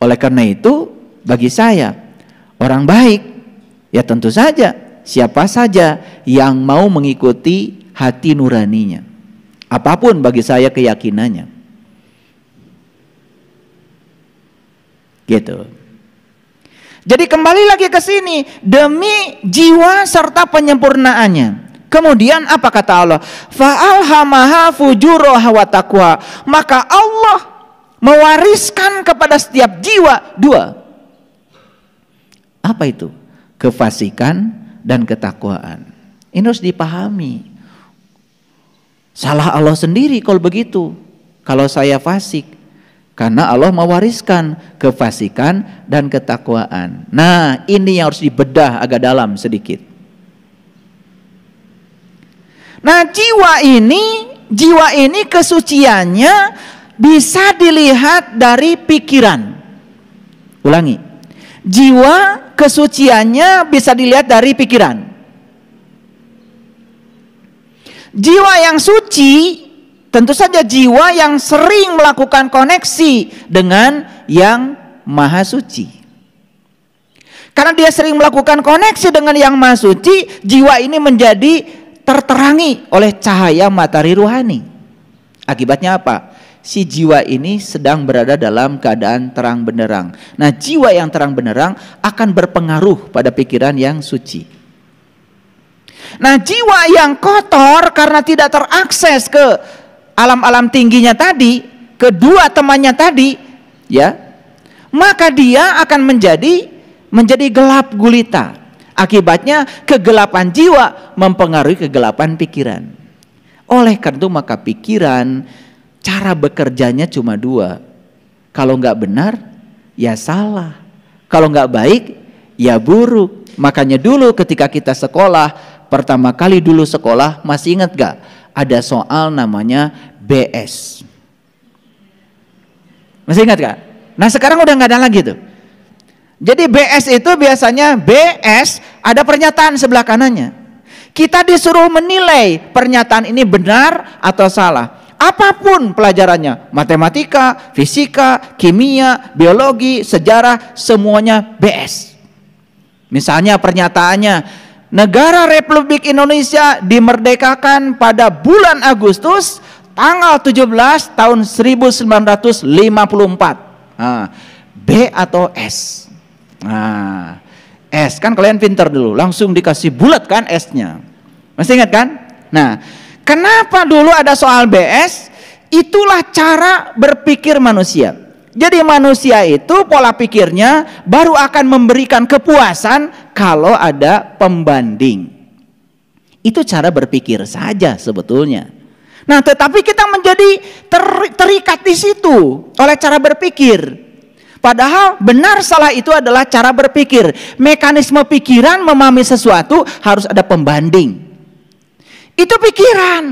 Oleh karena itu, bagi saya orang baik ya tentu saja siapa saja yang mau mengikuti hati nuraninya. Apapun bagi saya keyakinannya. Gitu. Jadi kembali lagi ke sini demi jiwa serta penyempurnaannya. Kemudian apa kata Allah? Fa'alhamaha fujuraha wa taqwa. Maka Allah mewariskan kepada setiap jiwa dua. Apa itu? Kefasikan dan ketakwaan. Ini harus dipahami. Salah Allah sendiri kalau begitu. Kalau saya fasik. Karena Allah mewariskan kefasikan dan ketakwaan. Nah ini yang harus dibedah agak dalam sedikit. Nah, jiwa ini, jiwa ini kesuciannya bisa dilihat dari pikiran. Ulangi. Jiwa kesuciannya bisa dilihat dari pikiran. Jiwa yang suci tentu saja jiwa yang sering melakukan koneksi dengan yang maha suci. Karena dia sering melakukan koneksi dengan yang maha suci, jiwa ini menjadi terterangi oleh cahaya matahari ruhani. Akibatnya apa? Si jiwa ini sedang berada dalam keadaan terang benderang. Nah, jiwa yang terang benderang akan berpengaruh pada pikiran yang suci. Nah, jiwa yang kotor karena tidak terakses ke alam-alam tingginya tadi, kedua temannya tadi, ya, maka dia akan menjadi menjadi gelap gulita. Akibatnya kegelapan jiwa mempengaruhi kegelapan pikiran. Oleh karena itu maka pikiran cara bekerjanya cuma dua. Kalau nggak benar, ya salah. Kalau nggak baik, ya buruk. Makanya dulu ketika kita sekolah, pertama kali dulu sekolah, masih ingat gak? Ada soal namanya BS. Masih ingat gak? Nah sekarang udah nggak ada lagi tuh. Jadi BS itu biasanya BS ada pernyataan sebelah kanannya. Kita disuruh menilai pernyataan ini benar atau salah. Apapun pelajarannya, matematika, fisika, kimia, biologi, sejarah, semuanya BS. Misalnya pernyataannya, negara Republik Indonesia dimerdekakan pada bulan Agustus tanggal 17 tahun 1954. Nah, B atau S? Nah, S kan kalian pinter dulu, langsung dikasih bulat kan S-nya Masih ingat kan? Nah, kenapa dulu ada soal BS? Itulah cara berpikir manusia. Jadi manusia itu pola pikirnya baru akan memberikan kepuasan kalau ada pembanding. Itu cara berpikir saja sebetulnya. Nah, tetapi kita menjadi ter, terikat di situ oleh cara berpikir. Padahal benar salah itu adalah cara berpikir. Mekanisme pikiran memahami sesuatu harus ada pembanding. Itu pikiran.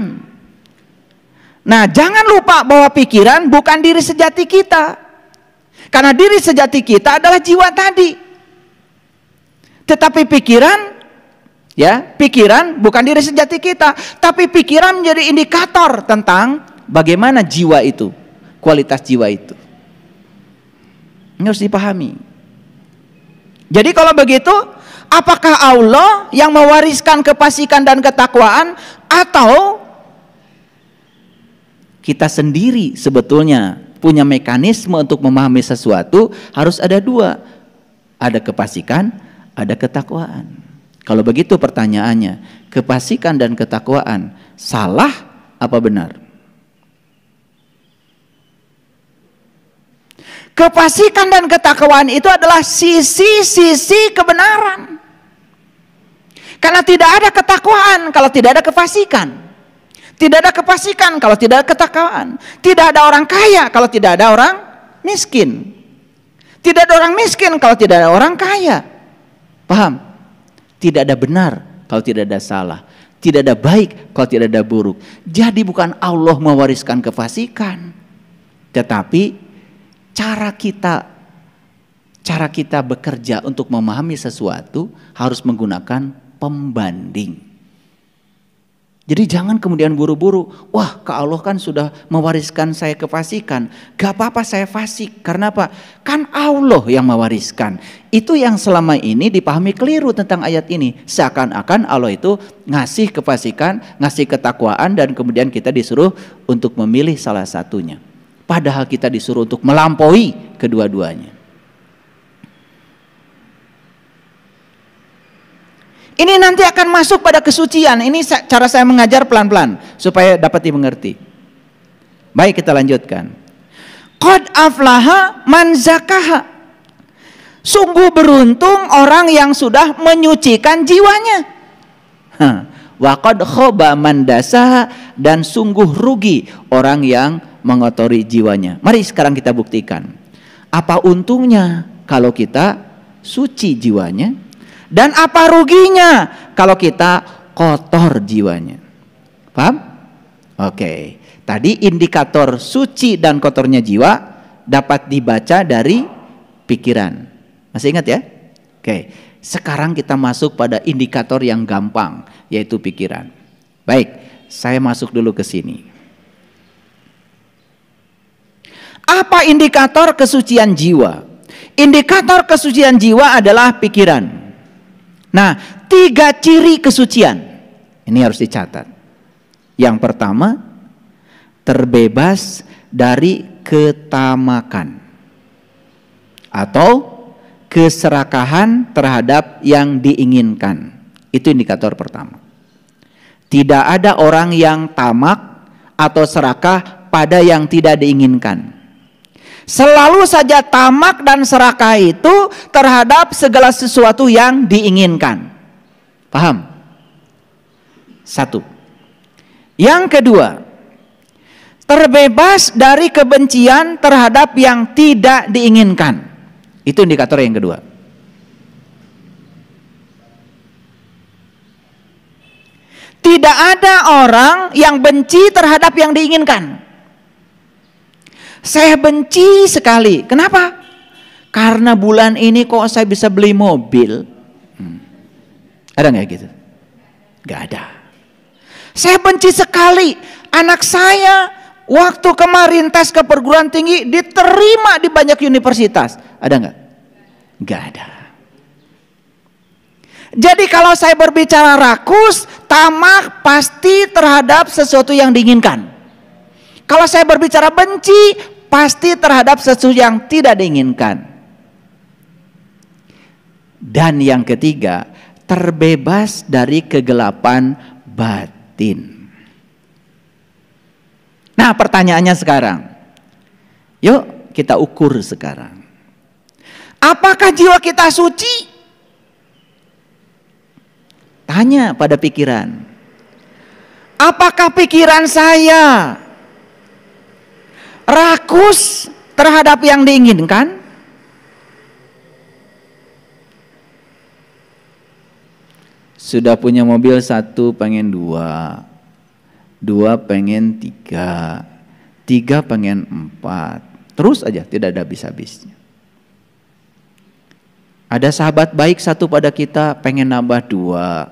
Nah, jangan lupa bahwa pikiran bukan diri sejati kita. Karena diri sejati kita adalah jiwa tadi. Tetapi pikiran ya, pikiran bukan diri sejati kita, tapi pikiran menjadi indikator tentang bagaimana jiwa itu, kualitas jiwa itu. Ini harus dipahami. Jadi kalau begitu, apakah Allah yang mewariskan kepasikan dan ketakwaan atau kita sendiri sebetulnya punya mekanisme untuk memahami sesuatu harus ada dua. Ada kepasikan, ada ketakwaan. Kalau begitu pertanyaannya, kepasikan dan ketakwaan salah apa benar? Kepasikan dan ketakwaan itu adalah sisi-sisi kebenaran. Karena tidak ada ketakwaan kalau tidak ada kefasikan. Tidak ada kefasikan kalau tidak ada ketakwaan. Tidak ada orang kaya kalau tidak ada orang miskin. Tidak ada orang miskin kalau tidak ada orang kaya. Paham? Tidak ada benar kalau tidak ada salah. Tidak ada baik kalau tidak ada buruk. Jadi bukan Allah mewariskan kefasikan. Tetapi cara kita cara kita bekerja untuk memahami sesuatu harus menggunakan pembanding. Jadi jangan kemudian buru-buru, wah ke Allah kan sudah mewariskan saya kefasikan. Gak apa-apa saya fasik, karena apa? Kan Allah yang mewariskan. Itu yang selama ini dipahami keliru tentang ayat ini. Seakan-akan Allah itu ngasih kefasikan, ngasih ketakwaan dan kemudian kita disuruh untuk memilih salah satunya. Padahal kita disuruh untuk melampaui kedua-duanya. Ini nanti akan masuk pada kesucian. Ini cara saya mengajar pelan-pelan supaya dapat dimengerti. Baik, kita lanjutkan. Qad aflaha man zakaha. Sungguh beruntung orang yang sudah menyucikan jiwanya. Wa qad khaba man dasaha dan sungguh rugi orang yang mengotori jiwanya. Mari sekarang kita buktikan. Apa untungnya kalau kita suci jiwanya? Dan apa ruginya kalau kita kotor jiwanya? Paham? Oke. Tadi indikator suci dan kotornya jiwa dapat dibaca dari pikiran. Masih ingat ya? Oke. Sekarang kita masuk pada indikator yang gampang, yaitu pikiran. Baik, saya masuk dulu ke sini. Apa indikator kesucian jiwa? Indikator kesucian jiwa adalah pikiran. Nah, tiga ciri kesucian. Ini harus dicatat. Yang pertama, terbebas dari ketamakan atau keserakahan terhadap yang diinginkan. Itu indikator pertama. Tidak ada orang yang tamak atau serakah pada yang tidak diinginkan. Selalu saja tamak dan serakah itu terhadap segala sesuatu yang diinginkan. Paham? Satu. Yang kedua, terbebas dari kebencian terhadap yang tidak diinginkan. Itu indikator yang kedua. Tidak ada orang yang benci terhadap yang diinginkan. Saya benci sekali. Kenapa? Karena bulan ini kok saya bisa beli mobil. Hmm. Ada nggak gitu? Gak ada. Saya benci sekali. Anak saya waktu kemarin tes ke perguruan tinggi diterima di banyak universitas. Ada nggak? Gak ada. Jadi kalau saya berbicara rakus, tamak pasti terhadap sesuatu yang diinginkan. Kalau saya berbicara benci, pasti terhadap sesuatu yang tidak diinginkan. Dan yang ketiga, terbebas dari kegelapan batin. Nah, pertanyaannya sekarang. Yuk, kita ukur sekarang. Apakah jiwa kita suci? Tanya pada pikiran. Apakah pikiran saya rakus terhadap yang diinginkan, sudah punya mobil satu pengen dua, dua pengen tiga, tiga pengen empat, terus aja tidak ada habis-habisnya. Ada sahabat baik satu pada kita pengen nambah dua,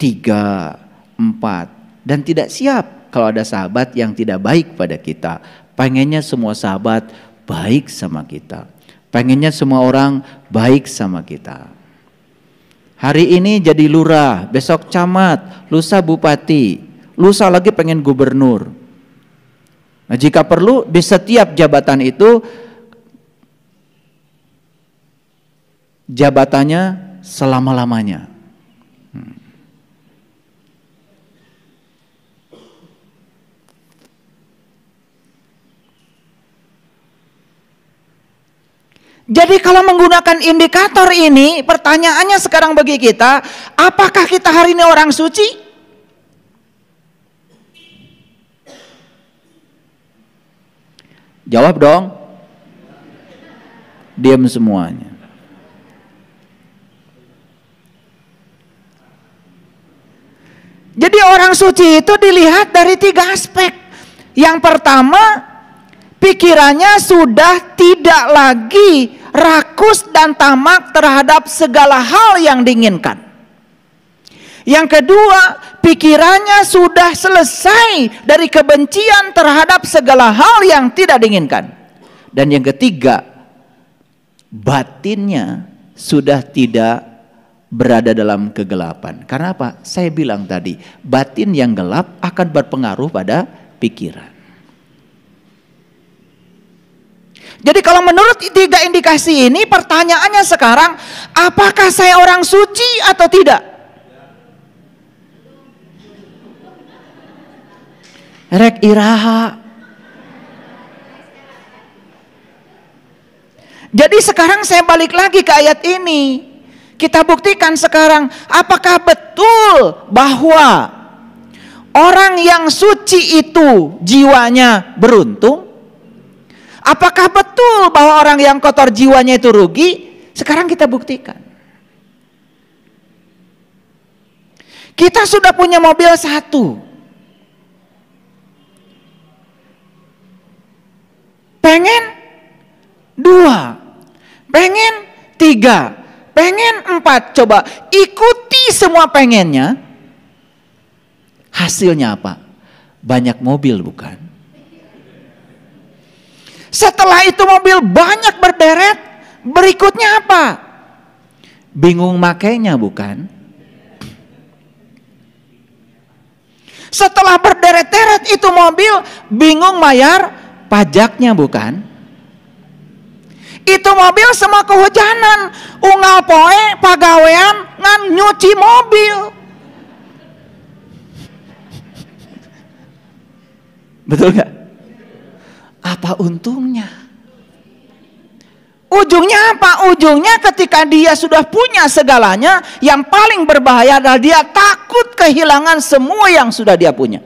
tiga, empat, dan tidak siap kalau ada sahabat yang tidak baik pada kita. Pengennya semua sahabat baik sama kita. Pengennya semua orang baik sama kita. Hari ini jadi lurah, besok camat, lusa bupati, lusa lagi pengen gubernur. Nah, jika perlu di setiap jabatan itu jabatannya selama-lamanya. Jadi kalau menggunakan indikator ini, pertanyaannya sekarang bagi kita, apakah kita hari ini orang suci? Jawab dong. Diam semuanya. Jadi orang suci itu dilihat dari tiga aspek. Yang pertama, pikirannya sudah tidak lagi rakus dan tamak terhadap segala hal yang diinginkan. Yang kedua, pikirannya sudah selesai dari kebencian terhadap segala hal yang tidak diinginkan. Dan yang ketiga, batinnya sudah tidak berada dalam kegelapan. Karena apa? Saya bilang tadi, batin yang gelap akan berpengaruh pada pikiran. Jadi kalau menurut tiga indikasi ini pertanyaannya sekarang apakah saya orang suci atau tidak? Rek iraha. Jadi sekarang saya balik lagi ke ayat ini. Kita buktikan sekarang apakah betul bahwa orang yang suci itu jiwanya beruntung? Apakah betul bahwa orang yang kotor jiwanya itu rugi? Sekarang kita buktikan. Kita sudah punya mobil satu. Pengen dua. Pengen tiga. Pengen empat. Coba ikuti semua pengennya. Hasilnya apa? Banyak mobil bukan? Setelah itu mobil banyak berderet, berikutnya apa? Bingung makainya bukan? Setelah berderet-deret itu mobil, bingung bayar pajaknya bukan? Itu mobil semua kehujanan, ungal poe, pagawean, ngan nyuci mobil. Betul gak? apa untungnya? Ujungnya apa? Ujungnya ketika dia sudah punya segalanya, yang paling berbahaya adalah dia takut kehilangan semua yang sudah dia punya.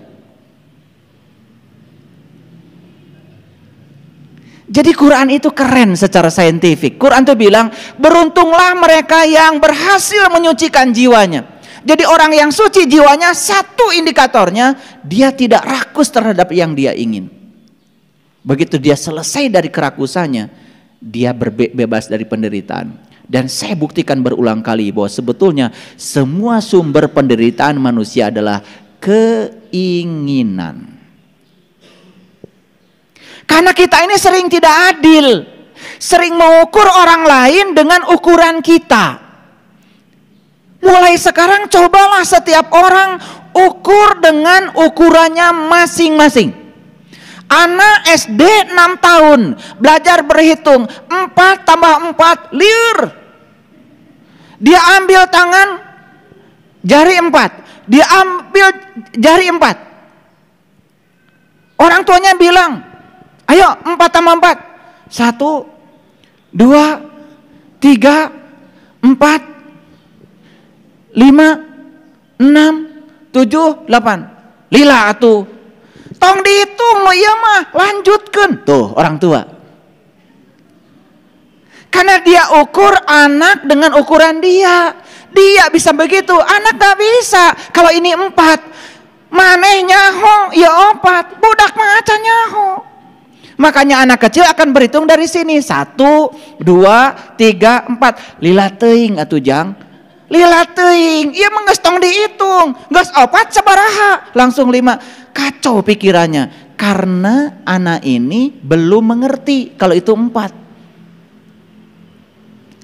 Jadi Quran itu keren secara saintifik. Quran itu bilang, beruntunglah mereka yang berhasil menyucikan jiwanya. Jadi orang yang suci jiwanya, satu indikatornya, dia tidak rakus terhadap yang dia ingin. Begitu dia selesai dari kerakusannya, dia bebas dari penderitaan. Dan saya buktikan berulang kali bahwa sebetulnya semua sumber penderitaan manusia adalah keinginan. Karena kita ini sering tidak adil, sering mengukur orang lain dengan ukuran kita. Mulai sekarang cobalah setiap orang ukur dengan ukurannya masing-masing. Anak SD 6 tahun belajar berhitung 4 tambah 4 liur. Dia ambil tangan jari 4. Dia ambil jari 4. Orang tuanya bilang, ayo 4 tambah 4. 1, 2, 3, 4, 5, 6, 7, 8. Lila atuh tong dihitung lo iya mah lanjutkan tuh orang tua karena dia ukur anak dengan ukuran dia dia bisa begitu anak gak bisa kalau ini empat maneh nyaho ya empat budak mengaca nyaho makanya anak kecil akan berhitung dari sini satu dua tiga empat lila teing atau jang lila teing iya mengestong dihitung gas opat sebaraha langsung lima kacau pikirannya karena anak ini belum mengerti kalau itu empat.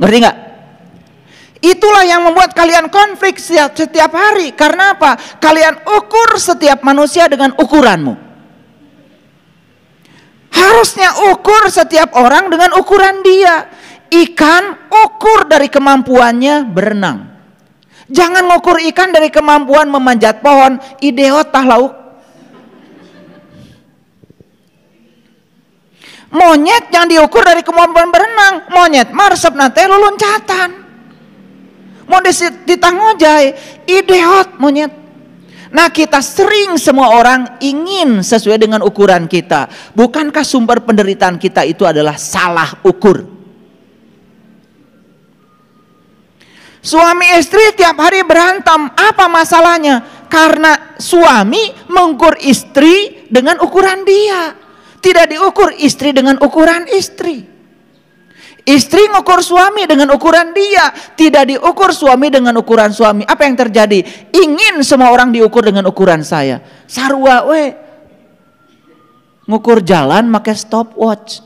Ngerti nggak? Itulah yang membuat kalian konflik setiap, setiap hari. Karena apa? Kalian ukur setiap manusia dengan ukuranmu. Harusnya ukur setiap orang dengan ukuran dia. Ikan ukur dari kemampuannya berenang. Jangan ngukur ikan dari kemampuan memanjat pohon. Ideot tahu Monyet yang diukur dari kemampuan berenang. Monyet marsep nanti lu loncatan. Mau ditangojai, ideot monyet. Nah kita sering semua orang ingin sesuai dengan ukuran kita. Bukankah sumber penderitaan kita itu adalah salah ukur? Suami istri tiap hari berantem, apa masalahnya? Karena suami mengukur istri dengan ukuran dia. Tidak diukur istri dengan ukuran istri. Istri ngukur suami dengan ukuran dia, tidak diukur suami dengan ukuran suami. Apa yang terjadi? Ingin semua orang diukur dengan ukuran saya. Sarwa we. Ngukur jalan pakai stopwatch.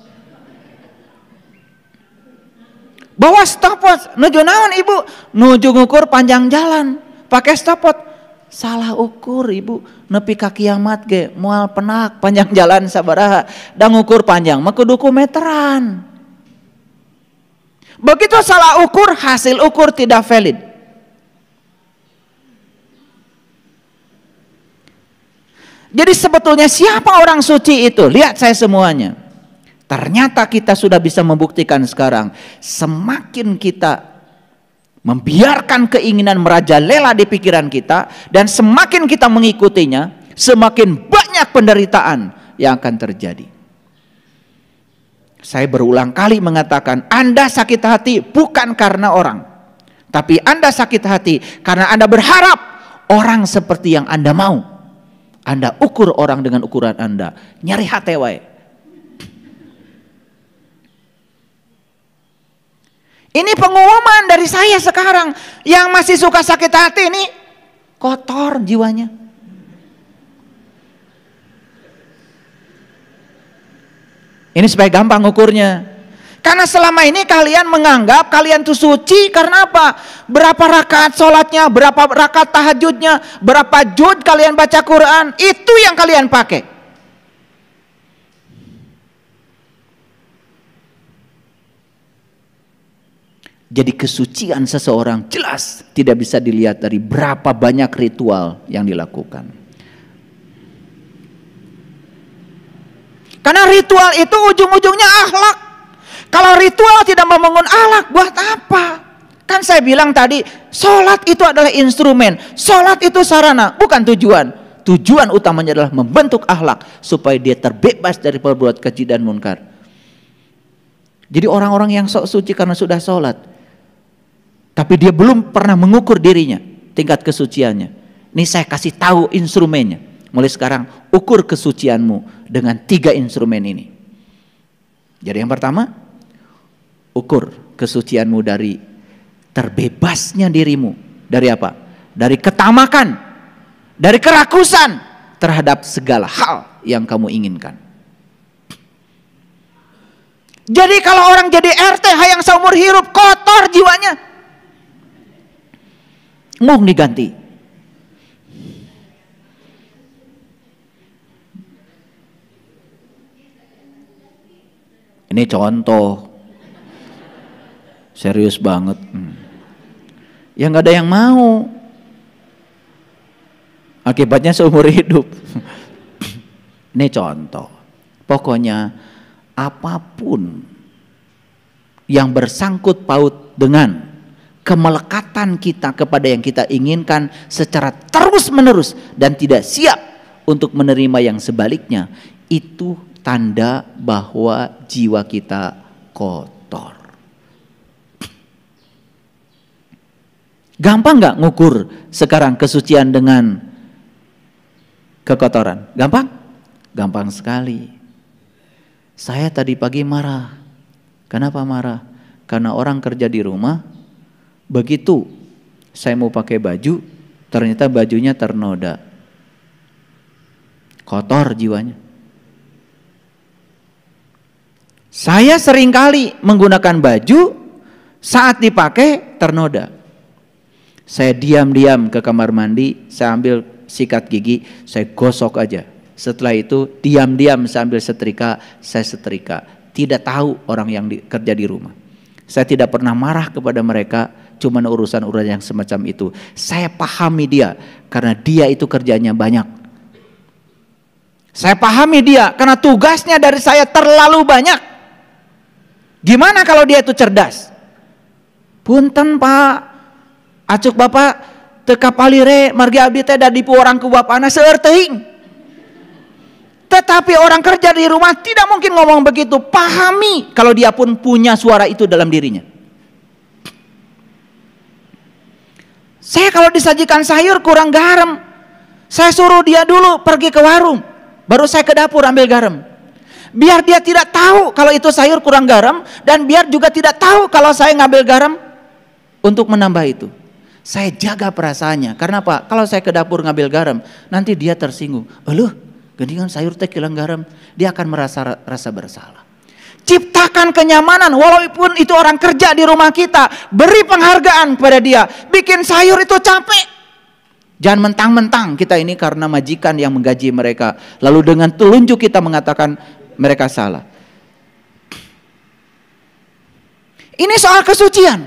Bawa stopwatch, nuju naon ibu? Nuju ngukur panjang jalan, pakai stopwatch salah ukur ibu nepi kaki kiamat ge mual penak panjang jalan sabaraha dan ukur panjang mah kudu meteran begitu salah ukur hasil ukur tidak valid jadi sebetulnya siapa orang suci itu lihat saya semuanya ternyata kita sudah bisa membuktikan sekarang semakin kita membiarkan keinginan meraja merajalela di pikiran kita dan semakin kita mengikutinya, semakin banyak penderitaan yang akan terjadi. Saya berulang kali mengatakan, Anda sakit hati bukan karena orang, tapi Anda sakit hati karena Anda berharap orang seperti yang Anda mau. Anda ukur orang dengan ukuran Anda, nyari hati wae. Ini pengumuman dari saya sekarang. Yang masih suka sakit hati ini kotor jiwanya. Ini supaya gampang ukurnya. Karena selama ini kalian menganggap kalian itu suci karena apa? Berapa rakaat sholatnya, berapa rakaat tahajudnya, berapa jud kalian baca Quran, itu yang kalian pakai. Jadi kesucian seseorang jelas tidak bisa dilihat dari berapa banyak ritual yang dilakukan. Karena ritual itu ujung-ujungnya akhlak. Kalau ritual tidak membangun akhlak, buat apa? Kan saya bilang tadi, sholat itu adalah instrumen, sholat itu sarana, bukan tujuan tujuan utamanya adalah membentuk akhlak supaya dia terbebas dari perbuatan keji dan munkar. Jadi orang-orang yang sok suci karena sudah sholat, tapi dia belum pernah mengukur dirinya, tingkat kesuciannya. Ini saya kasih tahu instrumennya. Mulai sekarang, ukur kesucianmu dengan tiga instrumen ini. Jadi yang pertama, ukur kesucianmu dari terbebasnya dirimu. Dari apa? Dari ketamakan, dari kerakusan terhadap segala hal yang kamu inginkan. Jadi kalau orang jadi RT yang seumur hidup kotor jiwanya mohon diganti. Ini contoh. Serius banget. Hmm. Ya nggak ada yang mau. Akibatnya seumur hidup. [laughs] Ini contoh. Pokoknya apapun yang bersangkut paut dengan kemelekatan kita kepada yang kita inginkan secara terus-menerus dan tidak siap untuk menerima yang sebaliknya, itu tanda bahwa jiwa kita kotor. Gampang nggak ngukur sekarang kesucian dengan kekotoran? Gampang? Gampang sekali. Saya tadi pagi marah. Kenapa marah? Karena orang kerja di rumah Begitu saya mau pakai baju, ternyata bajunya ternoda. Kotor jiwanya. Saya seringkali menggunakan baju saat dipakai ternoda. Saya diam-diam ke kamar mandi, saya ambil sikat gigi, saya gosok aja. Setelah itu diam-diam saya ambil setrika, saya setrika. Tidak tahu orang yang di, kerja di rumah. Saya tidak pernah marah kepada mereka cuma urusan-urusan yang semacam itu. Saya pahami dia karena dia itu kerjanya banyak. Saya pahami dia karena tugasnya dari saya terlalu banyak. Gimana kalau dia itu cerdas? Punten Pak, acuk Bapak teka palire margi abdi teh dari orang ke bapakna seueur Tetapi orang kerja di rumah tidak mungkin ngomong begitu. Pahami kalau dia pun punya suara itu dalam dirinya. Saya kalau disajikan sayur kurang garam, saya suruh dia dulu pergi ke warung, baru saya ke dapur ambil garam. Biar dia tidak tahu kalau itu sayur kurang garam dan biar juga tidak tahu kalau saya ngambil garam untuk menambah itu. Saya jaga perasaannya. Karena apa? Kalau saya ke dapur ngambil garam, nanti dia tersinggung. loh gendingan sayur teh kilang garam. Dia akan merasa rasa bersalah. Ciptakan kenyamanan walaupun itu orang kerja di rumah kita. Beri penghargaan pada dia. Bikin sayur itu capek. Jangan mentang-mentang kita ini karena majikan yang menggaji mereka. Lalu dengan telunjuk kita mengatakan mereka salah. Ini soal kesucian.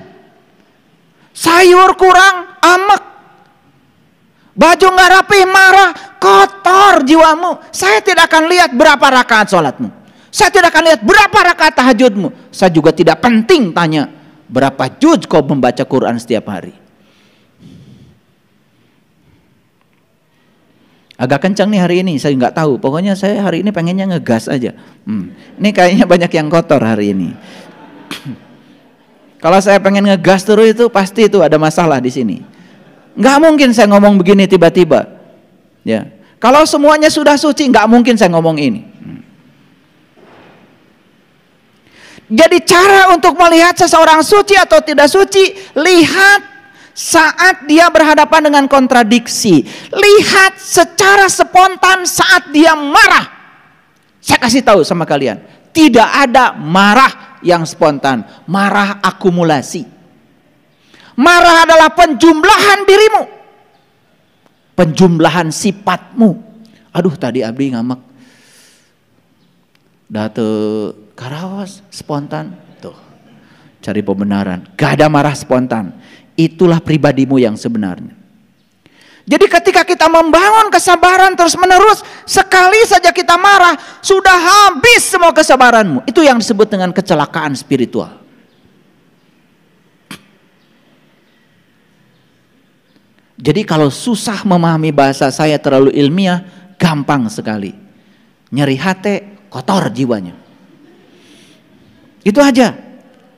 Sayur kurang, amek. Baju nggak rapi, marah, kotor jiwamu. Saya tidak akan lihat berapa rakaat sholatmu. Saya tidak akan lihat berapa rakaat tahajudmu. Saya juga tidak penting tanya berapa juz kau membaca Quran setiap hari. Agak kencang nih hari ini, saya nggak tahu. Pokoknya saya hari ini pengennya ngegas aja. Hmm. Ini kayaknya banyak yang kotor hari ini. [clears throat] Kalau saya pengen ngegas terus itu pasti itu ada masalah di sini. Nggak mungkin saya ngomong begini tiba-tiba. Ya. Kalau semuanya sudah suci, nggak mungkin saya ngomong ini. Jadi cara untuk melihat seseorang suci atau tidak suci, lihat saat dia berhadapan dengan kontradiksi. Lihat secara spontan saat dia marah. Saya kasih tahu sama kalian, tidak ada marah yang spontan, marah akumulasi. Marah adalah penjumlahan dirimu. Penjumlahan sifatmu. Aduh tadi Abdi ngamak. Datu karawas spontan tuh. Cari pembenaran. Gak ada marah spontan. Itulah pribadimu yang sebenarnya. Jadi ketika kita membangun kesabaran terus menerus, sekali saja kita marah, sudah habis semua kesabaranmu. Itu yang disebut dengan kecelakaan spiritual. Jadi kalau susah memahami bahasa saya terlalu ilmiah, gampang sekali. Nyeri hati kotor jiwanya. Itu aja.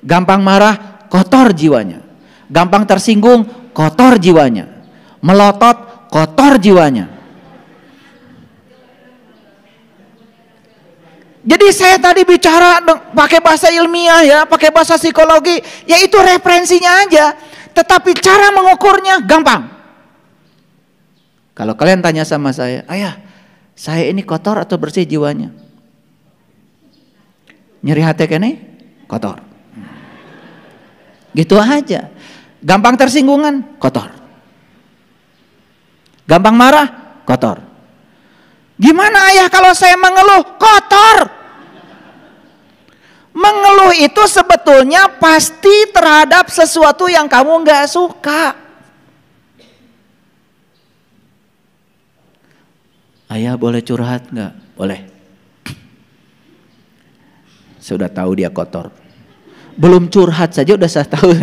Gampang marah, kotor jiwanya. Gampang tersinggung, kotor jiwanya. Melotot, kotor jiwanya. Jadi saya tadi bicara pakai bahasa ilmiah ya, pakai bahasa psikologi, yaitu referensinya aja. Tetapi cara mengukurnya gampang. Kalau kalian tanya sama saya, ayah, saya ini kotor atau bersih jiwanya? nyeri hati kene kotor. Gitu aja. Gampang tersinggungan, kotor. Gampang marah, kotor. Gimana ayah kalau saya mengeluh? Kotor. Mengeluh itu sebetulnya pasti terhadap sesuatu yang kamu nggak suka. Ayah boleh curhat nggak? Boleh. Sudah tahu dia kotor. Belum curhat saja udah saya tahu.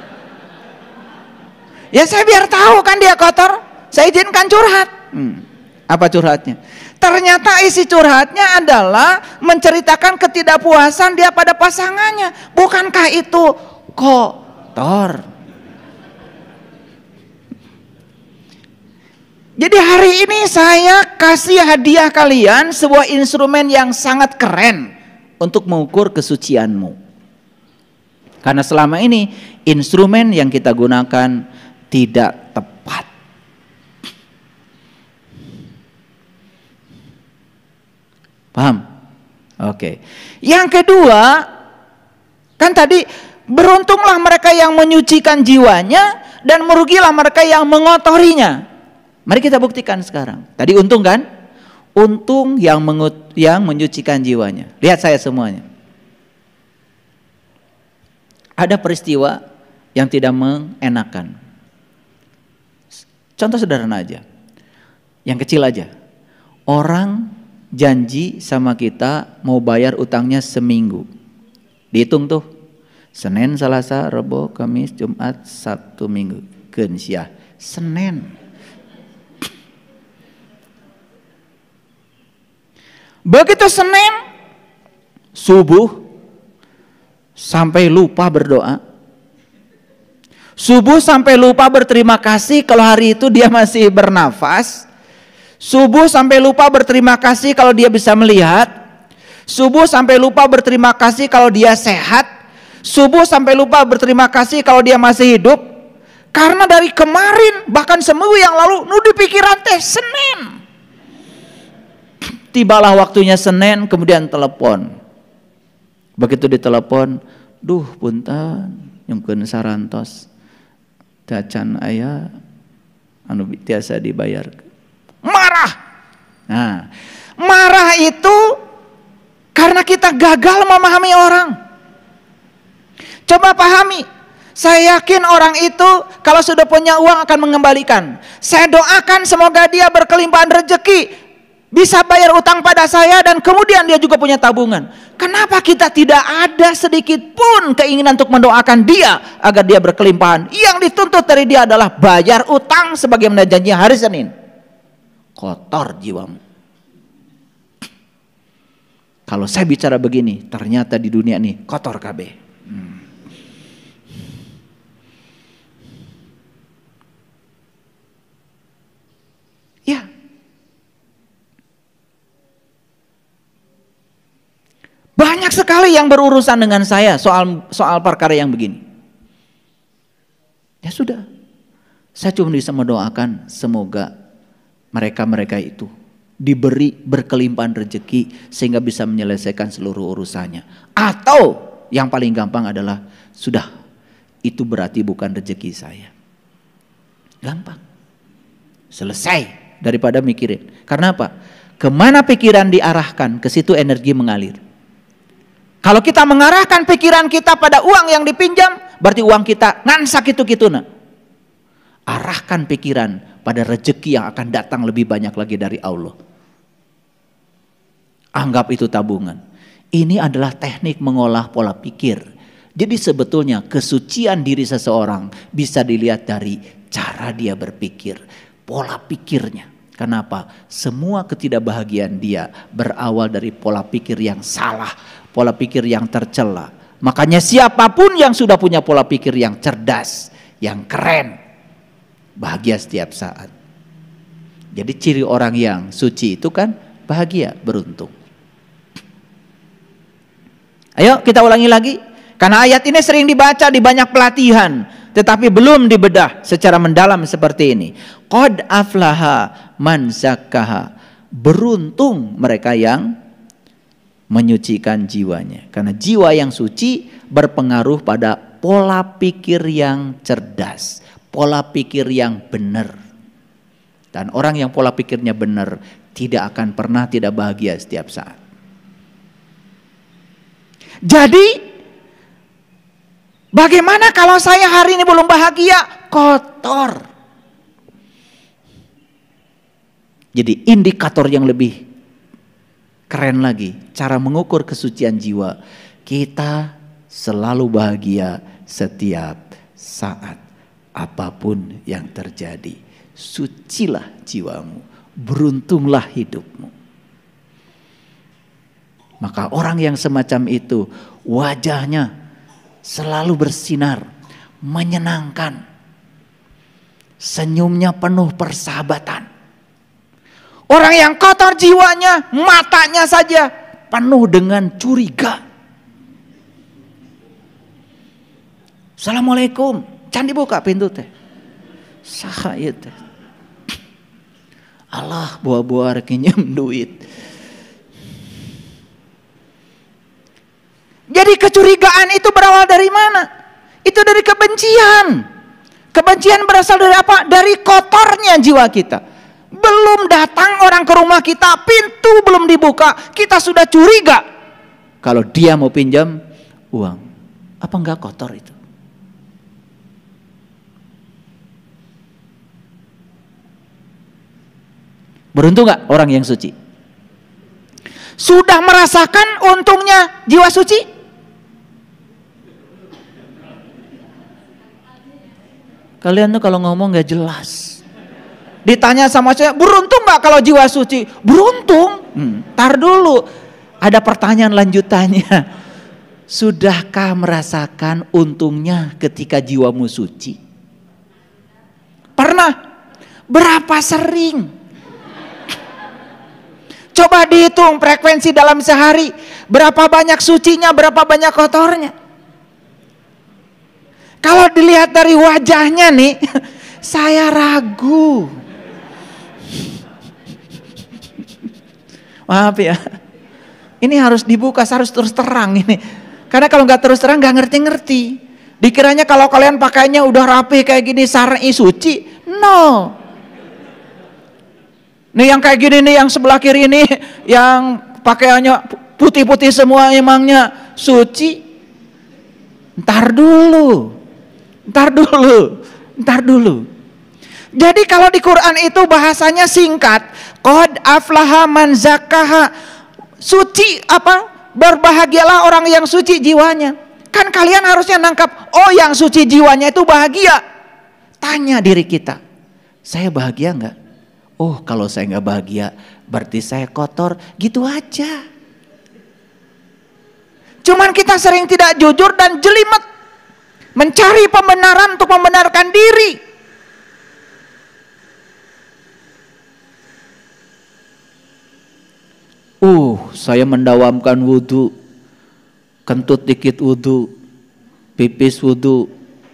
[laughs] ya saya biar tahu kan dia kotor. Saya izinkan curhat. Hmm. Apa curhatnya? Ternyata isi curhatnya adalah menceritakan ketidakpuasan dia pada pasangannya. Bukankah itu kotor? Jadi hari ini saya kasih hadiah kalian sebuah instrumen yang sangat keren untuk mengukur kesucianmu. Karena selama ini instrumen yang kita gunakan tidak tepat. Paham? Oke. Yang kedua, kan tadi beruntunglah mereka yang menyucikan jiwanya dan merugilah mereka yang mengotorinya. Mari kita buktikan sekarang. Tadi untung kan? untung yang mengut, yang menyucikan jiwanya. Lihat saya semuanya. Ada peristiwa yang tidak mengenakan. Contoh sederhana aja. Yang kecil aja. Orang janji sama kita mau bayar utangnya seminggu. Dihitung tuh. Senin, Selasa, Rebo, Kamis, Jumat, Sabtu, Minggu. Kensiah. Senin. Begitu Senin subuh sampai lupa berdoa. Subuh sampai lupa berterima kasih kalau hari itu dia masih bernafas. Subuh sampai lupa berterima kasih kalau dia bisa melihat. Subuh sampai lupa berterima kasih kalau dia sehat. Subuh sampai lupa berterima kasih kalau dia masih hidup. Karena dari kemarin bahkan seminggu yang lalu nu di pikiran teh Senin. Tibalah waktunya Senin, kemudian telepon. Begitu ditelepon, duh punten, nyungkeun sarantos. Dacan ayah anu biasa dibayar. Marah. Nah, marah itu karena kita gagal memahami orang. Coba pahami, saya yakin orang itu kalau sudah punya uang akan mengembalikan. Saya doakan semoga dia berkelimpahan rejeki bisa bayar utang pada saya dan kemudian dia juga punya tabungan. Kenapa kita tidak ada sedikit pun keinginan untuk mendoakan dia agar dia berkelimpahan? Yang dituntut dari dia adalah bayar utang sebagaimana janji hari Senin. Kotor jiwamu. Kalau saya bicara begini, ternyata di dunia ini kotor KB. yang berurusan dengan saya soal soal perkara yang begini. Ya sudah. Saya cuma bisa mendoakan semoga mereka-mereka itu diberi berkelimpahan rezeki sehingga bisa menyelesaikan seluruh urusannya. Atau yang paling gampang adalah sudah itu berarti bukan rezeki saya. Gampang. Selesai daripada mikirin. Karena apa? Kemana pikiran diarahkan, ke situ energi mengalir. Kalau kita mengarahkan pikiran kita pada uang yang dipinjam, berarti uang kita itu gitu nah. Arahkan pikiran pada rejeki yang akan datang lebih banyak lagi dari Allah. Anggap itu tabungan. Ini adalah teknik mengolah pola pikir. Jadi sebetulnya kesucian diri seseorang bisa dilihat dari cara dia berpikir, pola pikirnya. Kenapa? Semua ketidakbahagiaan dia berawal dari pola pikir yang salah, pola pikir yang tercela. Makanya siapapun yang sudah punya pola pikir yang cerdas, yang keren, bahagia setiap saat. Jadi ciri orang yang suci itu kan bahagia, beruntung. Ayo kita ulangi lagi. Karena ayat ini sering dibaca di banyak pelatihan, tetapi belum dibedah secara mendalam seperti ini. Qad aflaha man zakkaha. Beruntung mereka yang menyucikan jiwanya. Karena jiwa yang suci berpengaruh pada pola pikir yang cerdas, pola pikir yang benar. Dan orang yang pola pikirnya benar tidak akan pernah tidak bahagia setiap saat. Jadi bagaimana kalau saya hari ini belum bahagia? Kotor. Jadi indikator yang lebih keren lagi cara mengukur kesucian jiwa. Kita selalu bahagia setiap saat apapun yang terjadi. Sucilah jiwamu, beruntunglah hidupmu. Maka orang yang semacam itu wajahnya selalu bersinar, menyenangkan. Senyumnya penuh persahabatan. Orang yang kotor jiwanya, matanya saja penuh dengan curiga. Assalamualaikum, Candi buka pintu teh. Saha teh. Allah buah-buah rekinyem duit. Jadi kecurigaan itu berawal dari mana? Itu dari kebencian. Kebencian berasal dari apa? Dari kotornya jiwa kita. Belum datang orang ke rumah kita, pintu belum dibuka, kita sudah curiga. Kalau dia mau pinjam uang, apa enggak kotor itu? Beruntung nggak orang yang suci? Sudah merasakan untungnya jiwa suci? Kalian tuh kalau ngomong nggak jelas. Ditanya sama saya, beruntung nggak kalau jiwa suci? Beruntung. Hmm, tar dulu, ada pertanyaan lanjutannya. [laughs] Sudahkah merasakan untungnya ketika jiwamu suci? Pernah? Berapa sering? [laughs] Coba dihitung frekuensi dalam sehari. Berapa banyak sucinya, berapa banyak kotornya. Kalau dilihat dari wajahnya nih, [laughs] saya ragu. Maaf ya. Ini harus dibuka, harus terus terang ini. Karena kalau nggak terus terang nggak ngerti-ngerti. Dikiranya kalau kalian pakainya udah rapi kayak gini sar'i suci, no. Nih yang kayak gini nih yang sebelah kiri ini yang pakaiannya putih-putih semua emangnya suci. Ntar dulu. Ntar dulu. Ntar dulu. Jadi kalau di Quran itu bahasanya singkat, qad aflaha man zakaha. Suci apa? Berbahagialah orang yang suci jiwanya. Kan kalian harusnya nangkap, oh yang suci jiwanya itu bahagia. Tanya diri kita, saya bahagia enggak? Oh kalau saya enggak bahagia, berarti saya kotor. Gitu aja. Cuman kita sering tidak jujur dan jelimet. Mencari pembenaran untuk membenarkan diri. Uh, saya mendawamkan wudhu, kentut dikit wudhu, pipis wudhu,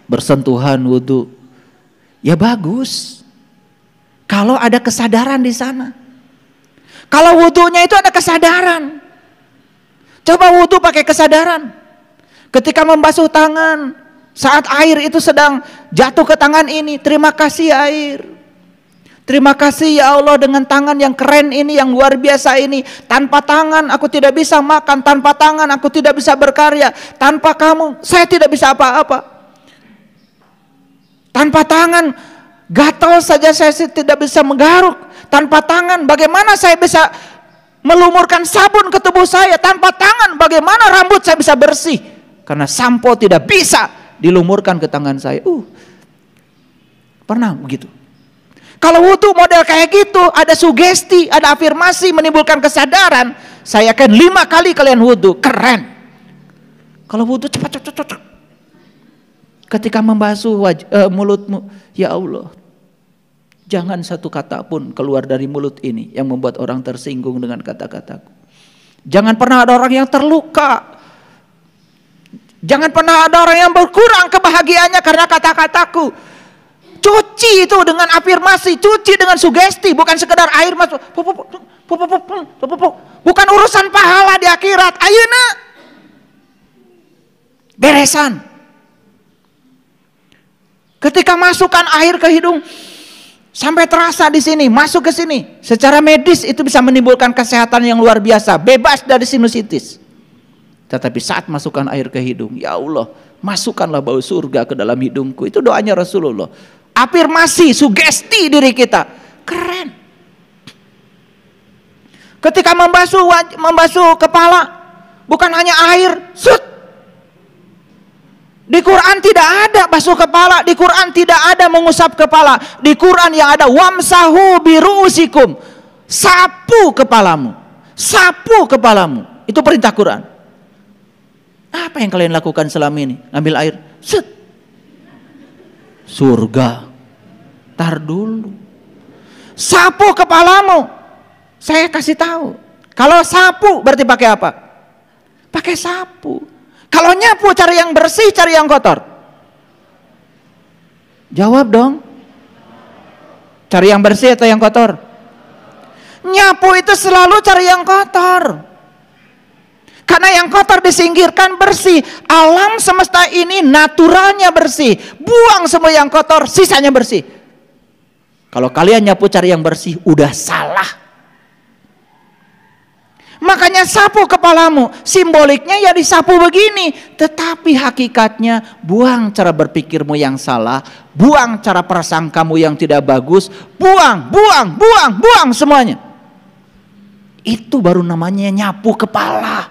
bersentuhan wudhu. Ya bagus. Kalau ada kesadaran di sana. Kalau wudhunya itu ada kesadaran. Coba wudhu pakai kesadaran. Ketika membasuh tangan, saat air itu sedang jatuh ke tangan ini, terima kasih air. Terima kasih ya Allah dengan tangan yang keren ini, yang luar biasa ini. Tanpa tangan aku tidak bisa makan, tanpa tangan aku tidak bisa berkarya. Tanpa kamu saya tidak bisa apa-apa. Tanpa tangan gatal saja saya tidak bisa menggaruk. Tanpa tangan bagaimana saya bisa melumurkan sabun ke tubuh saya? Tanpa tangan bagaimana rambut saya bisa bersih? Karena sampo tidak bisa dilumurkan ke tangan saya. Uh, pernah begitu. Kalau wudhu model kayak gitu, ada sugesti, ada afirmasi menimbulkan kesadaran. Saya akan lima kali kalian wudhu, keren. Kalau wudhu cepat cepat cepat. cepat. Ketika membasuh eh, mulut, uh, mulutmu, ya Allah, jangan satu kata pun keluar dari mulut ini yang membuat orang tersinggung dengan kata-kataku. Jangan pernah ada orang yang terluka. Jangan pernah ada orang yang berkurang kebahagiaannya karena kata-kataku. Cuci itu dengan afirmasi, cuci dengan sugesti, bukan sekedar air masuk. Bukan urusan pahala di akhirat. Ayeuna beresan. Ketika masukkan air ke hidung sampai terasa di sini, masuk ke sini. Secara medis itu bisa menimbulkan kesehatan yang luar biasa, bebas dari sinusitis. Tetapi saat masukkan air ke hidung, ya Allah, masukkanlah bau surga ke dalam hidungku. Itu doanya Rasulullah afirmasi, sugesti diri kita. Keren. Ketika membasuh membasuh kepala bukan hanya air, sut. Di Quran tidak ada basuh kepala, di Quran tidak ada mengusap kepala. Di Quran yang ada wamsahu biruusikum. Sapu kepalamu. Sapu kepalamu. Itu perintah Quran. Apa yang kalian lakukan selama ini? Ambil air. Set. Surga. Tar dulu. Sapu kepalamu. Saya kasih tahu. Kalau sapu berarti pakai apa? Pakai sapu. Kalau nyapu cari yang bersih, cari yang kotor. Jawab dong. Cari yang bersih atau yang kotor? Nyapu itu selalu cari yang kotor. Karena yang kotor disingkirkan bersih. Alam semesta ini naturalnya bersih. Buang semua yang kotor, sisanya bersih. Kalau kalian nyapu cari yang bersih, udah salah. Makanya sapu kepalamu, simboliknya ya disapu begini. Tetapi hakikatnya buang cara berpikirmu yang salah, buang cara prasangkamu yang tidak bagus, buang, buang, buang, buang semuanya. Itu baru namanya nyapu kepala.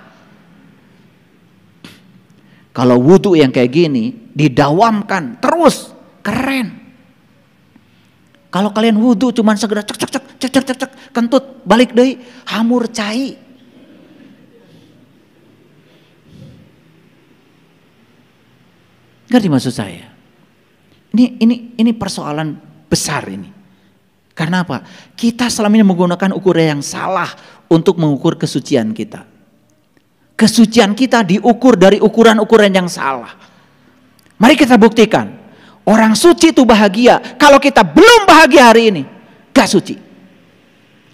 Kalau wudhu yang kayak gini, didawamkan terus, keren. Kalau kalian wudhu cuman segera cek cek cek cek cek cek, cek kentut balik deh hamur cai. Ngerti dimaksud saya? Ini ini ini persoalan besar ini. Karena apa? Kita selama ini menggunakan ukuran yang salah untuk mengukur kesucian kita. Kesucian kita diukur dari ukuran-ukuran yang salah. Mari kita buktikan. Orang suci itu bahagia. Kalau kita belum bahagia hari ini, gak suci.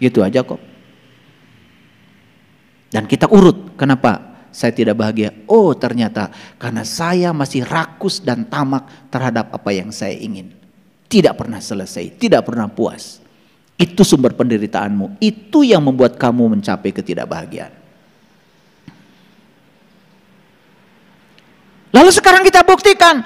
Gitu aja kok. Dan kita urut. Kenapa saya tidak bahagia? Oh ternyata karena saya masih rakus dan tamak terhadap apa yang saya ingin. Tidak pernah selesai, tidak pernah puas. Itu sumber penderitaanmu. Itu yang membuat kamu mencapai ketidakbahagiaan. Lalu sekarang kita buktikan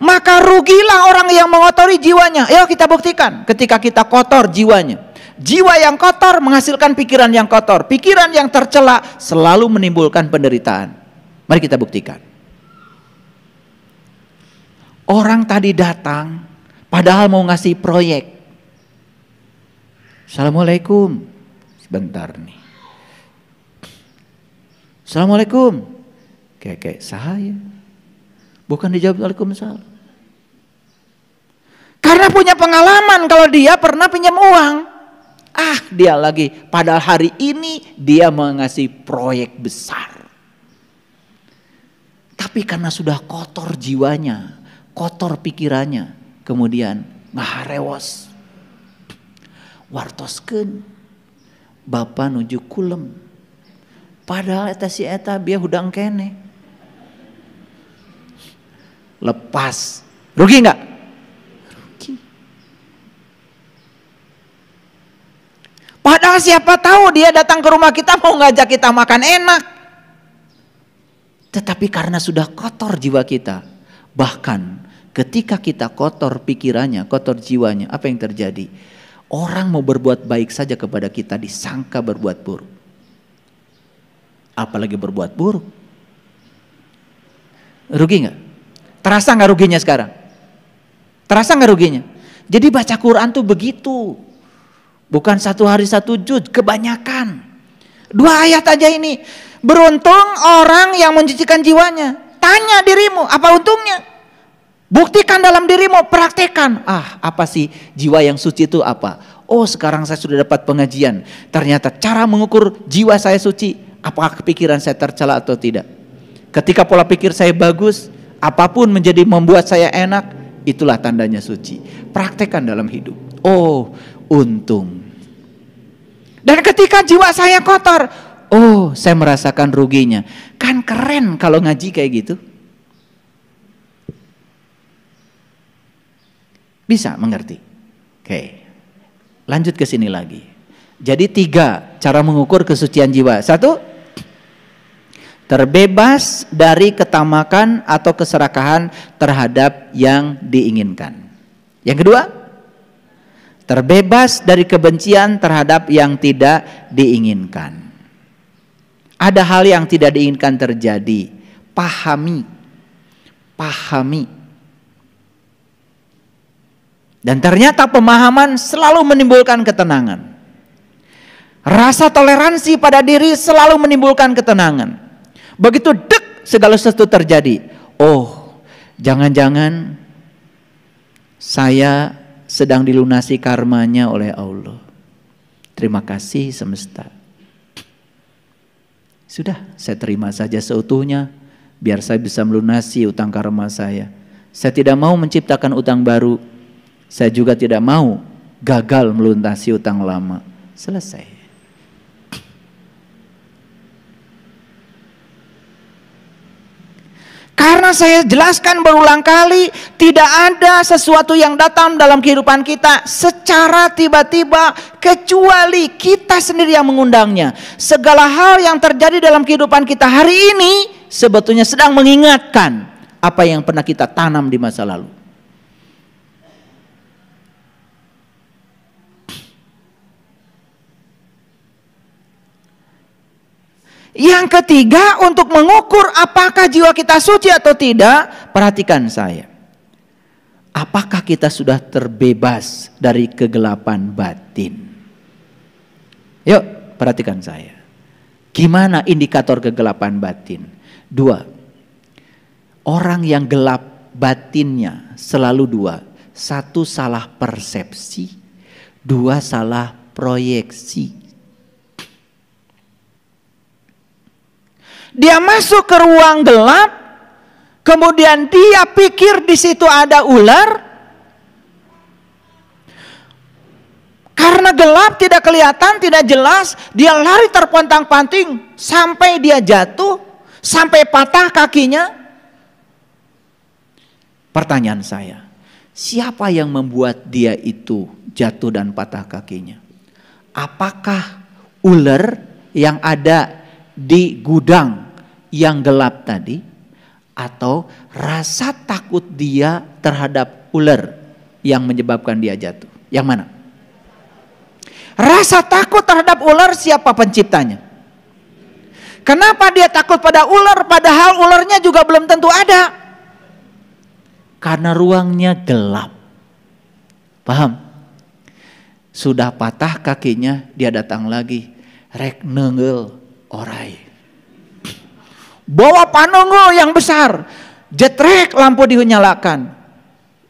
maka rugilah orang yang mengotori jiwanya. Ayo kita buktikan ketika kita kotor jiwanya. Jiwa yang kotor menghasilkan pikiran yang kotor. Pikiran yang tercela selalu menimbulkan penderitaan. Mari kita buktikan. Orang tadi datang padahal mau ngasih proyek. Assalamualaikum. Sebentar nih. Assalamualaikum. Kayak kayak saya. Bukan dijawab Waalaikumsalam. Karena punya pengalaman kalau dia pernah pinjam uang. Ah, dia lagi. Padahal hari ini dia mengasih proyek besar. Tapi karena sudah kotor jiwanya, kotor pikirannya, kemudian ngaharewos. Wartosken, Bapak nuju kulem. Padahal eta si eta biar hudang kene. Lepas. Rugi nggak? Padahal siapa tahu dia datang ke rumah kita mau ngajak kita makan enak. Tetapi karena sudah kotor jiwa kita, bahkan ketika kita kotor pikirannya, kotor jiwanya, apa yang terjadi? Orang mau berbuat baik saja kepada kita disangka berbuat buruk. Apalagi berbuat buruk. Rugi nggak? Terasa nggak ruginya sekarang? Terasa nggak ruginya? Jadi baca Quran tuh begitu. Bukan satu hari satu juz, kebanyakan. Dua ayat aja ini. Beruntung orang yang mencucikan jiwanya. Tanya dirimu, apa untungnya? Buktikan dalam dirimu, praktekan. Ah, apa sih jiwa yang suci itu apa? Oh, sekarang saya sudah dapat pengajian. Ternyata cara mengukur jiwa saya suci, apakah pikiran saya tercela atau tidak? Ketika pola pikir saya bagus, apapun menjadi membuat saya enak, itulah tandanya suci. Praktekan dalam hidup. Oh, untung dan ketika jiwa saya kotor, oh saya merasakan ruginya. Kan keren kalau ngaji kayak gitu. Bisa mengerti. Oke, lanjut ke sini lagi. Jadi tiga cara mengukur kesucian jiwa. Satu, terbebas dari ketamakan atau keserakahan terhadap yang diinginkan. Yang kedua, Terbebas dari kebencian terhadap yang tidak diinginkan. Ada hal yang tidak diinginkan terjadi. Pahami. Pahami. Dan ternyata pemahaman selalu menimbulkan ketenangan. Rasa toleransi pada diri selalu menimbulkan ketenangan. Begitu dek segala sesuatu terjadi. Oh, jangan-jangan saya sedang dilunasi karmanya oleh Allah. Terima kasih semesta. Sudah, saya terima saja seutuhnya biar saya bisa melunasi utang karma saya. Saya tidak mau menciptakan utang baru. Saya juga tidak mau gagal melunasi utang lama. Selesai. Karena saya jelaskan berulang kali, tidak ada sesuatu yang datang dalam kehidupan kita secara tiba-tiba, kecuali kita sendiri yang mengundangnya. Segala hal yang terjadi dalam kehidupan kita hari ini sebetulnya sedang mengingatkan apa yang pernah kita tanam di masa lalu. Yang ketiga, untuk mengukur apakah jiwa kita suci atau tidak, perhatikan saya. Apakah kita sudah terbebas dari kegelapan batin? Yuk, perhatikan saya. Gimana indikator kegelapan batin? Dua, orang yang gelap batinnya selalu dua. Satu salah persepsi, dua salah proyeksi. Dia masuk ke ruang gelap, kemudian dia pikir di situ ada ular. Karena gelap tidak kelihatan, tidak jelas, dia lari terpontang-panting sampai dia jatuh, sampai patah kakinya. Pertanyaan saya, siapa yang membuat dia itu jatuh dan patah kakinya? Apakah ular yang ada di gudang yang gelap tadi atau rasa takut dia terhadap ular yang menyebabkan dia jatuh. Yang mana? Rasa takut terhadap ular siapa penciptanya? Kenapa dia takut pada ular padahal ularnya juga belum tentu ada? Karena ruangnya gelap. Paham? Sudah patah kakinya, dia datang lagi. Rek nenggel, orai. Bawa panunggu yang besar, jetrek lampu dinyalakan.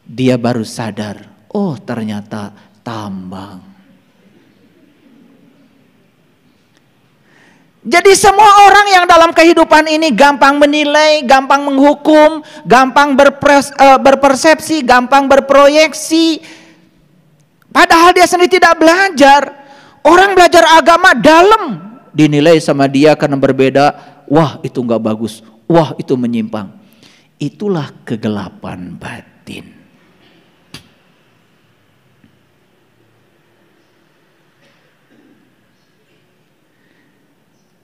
Dia baru sadar, oh ternyata tambang. Jadi semua orang yang dalam kehidupan ini gampang menilai, gampang menghukum, gampang berpres, eh, berpersepsi, gampang berproyeksi. Padahal dia sendiri tidak belajar. Orang belajar agama dalam, dinilai sama dia karena berbeda, wah itu nggak bagus, wah itu menyimpang. Itulah kegelapan batin.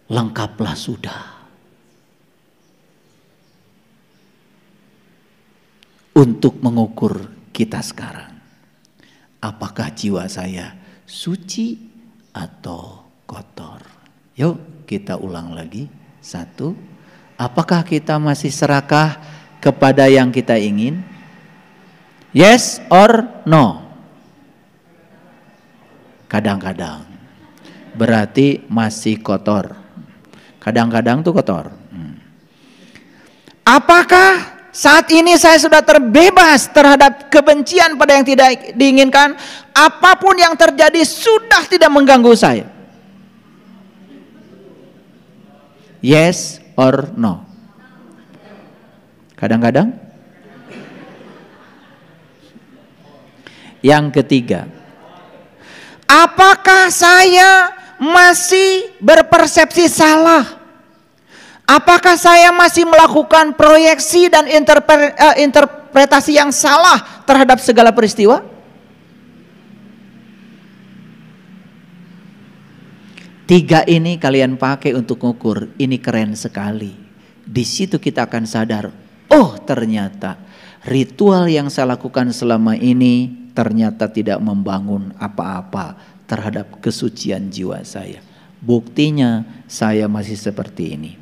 Lengkaplah sudah. Untuk mengukur kita sekarang. Apakah jiwa saya suci atau kotor? Yuk kita ulang lagi. Satu, apakah kita masih serakah kepada yang kita ingin? Yes or no? Kadang-kadang. Berarti masih kotor. Kadang-kadang tuh kotor. Hmm. Apakah saat ini saya sudah terbebas terhadap kebencian pada yang tidak diinginkan. Apapun yang terjadi sudah tidak mengganggu saya. Yes or no? Kadang-kadang. Yang ketiga, apakah saya masih berpersepsi salah? Apakah saya masih melakukan proyeksi dan eh, interpretasi yang salah terhadap segala peristiwa? Tiga ini kalian pakai untuk ngukur, ini keren sekali. Di situ kita akan sadar, oh ternyata ritual yang saya lakukan selama ini ternyata tidak membangun apa-apa terhadap kesucian jiwa saya. Buktinya saya masih seperti ini.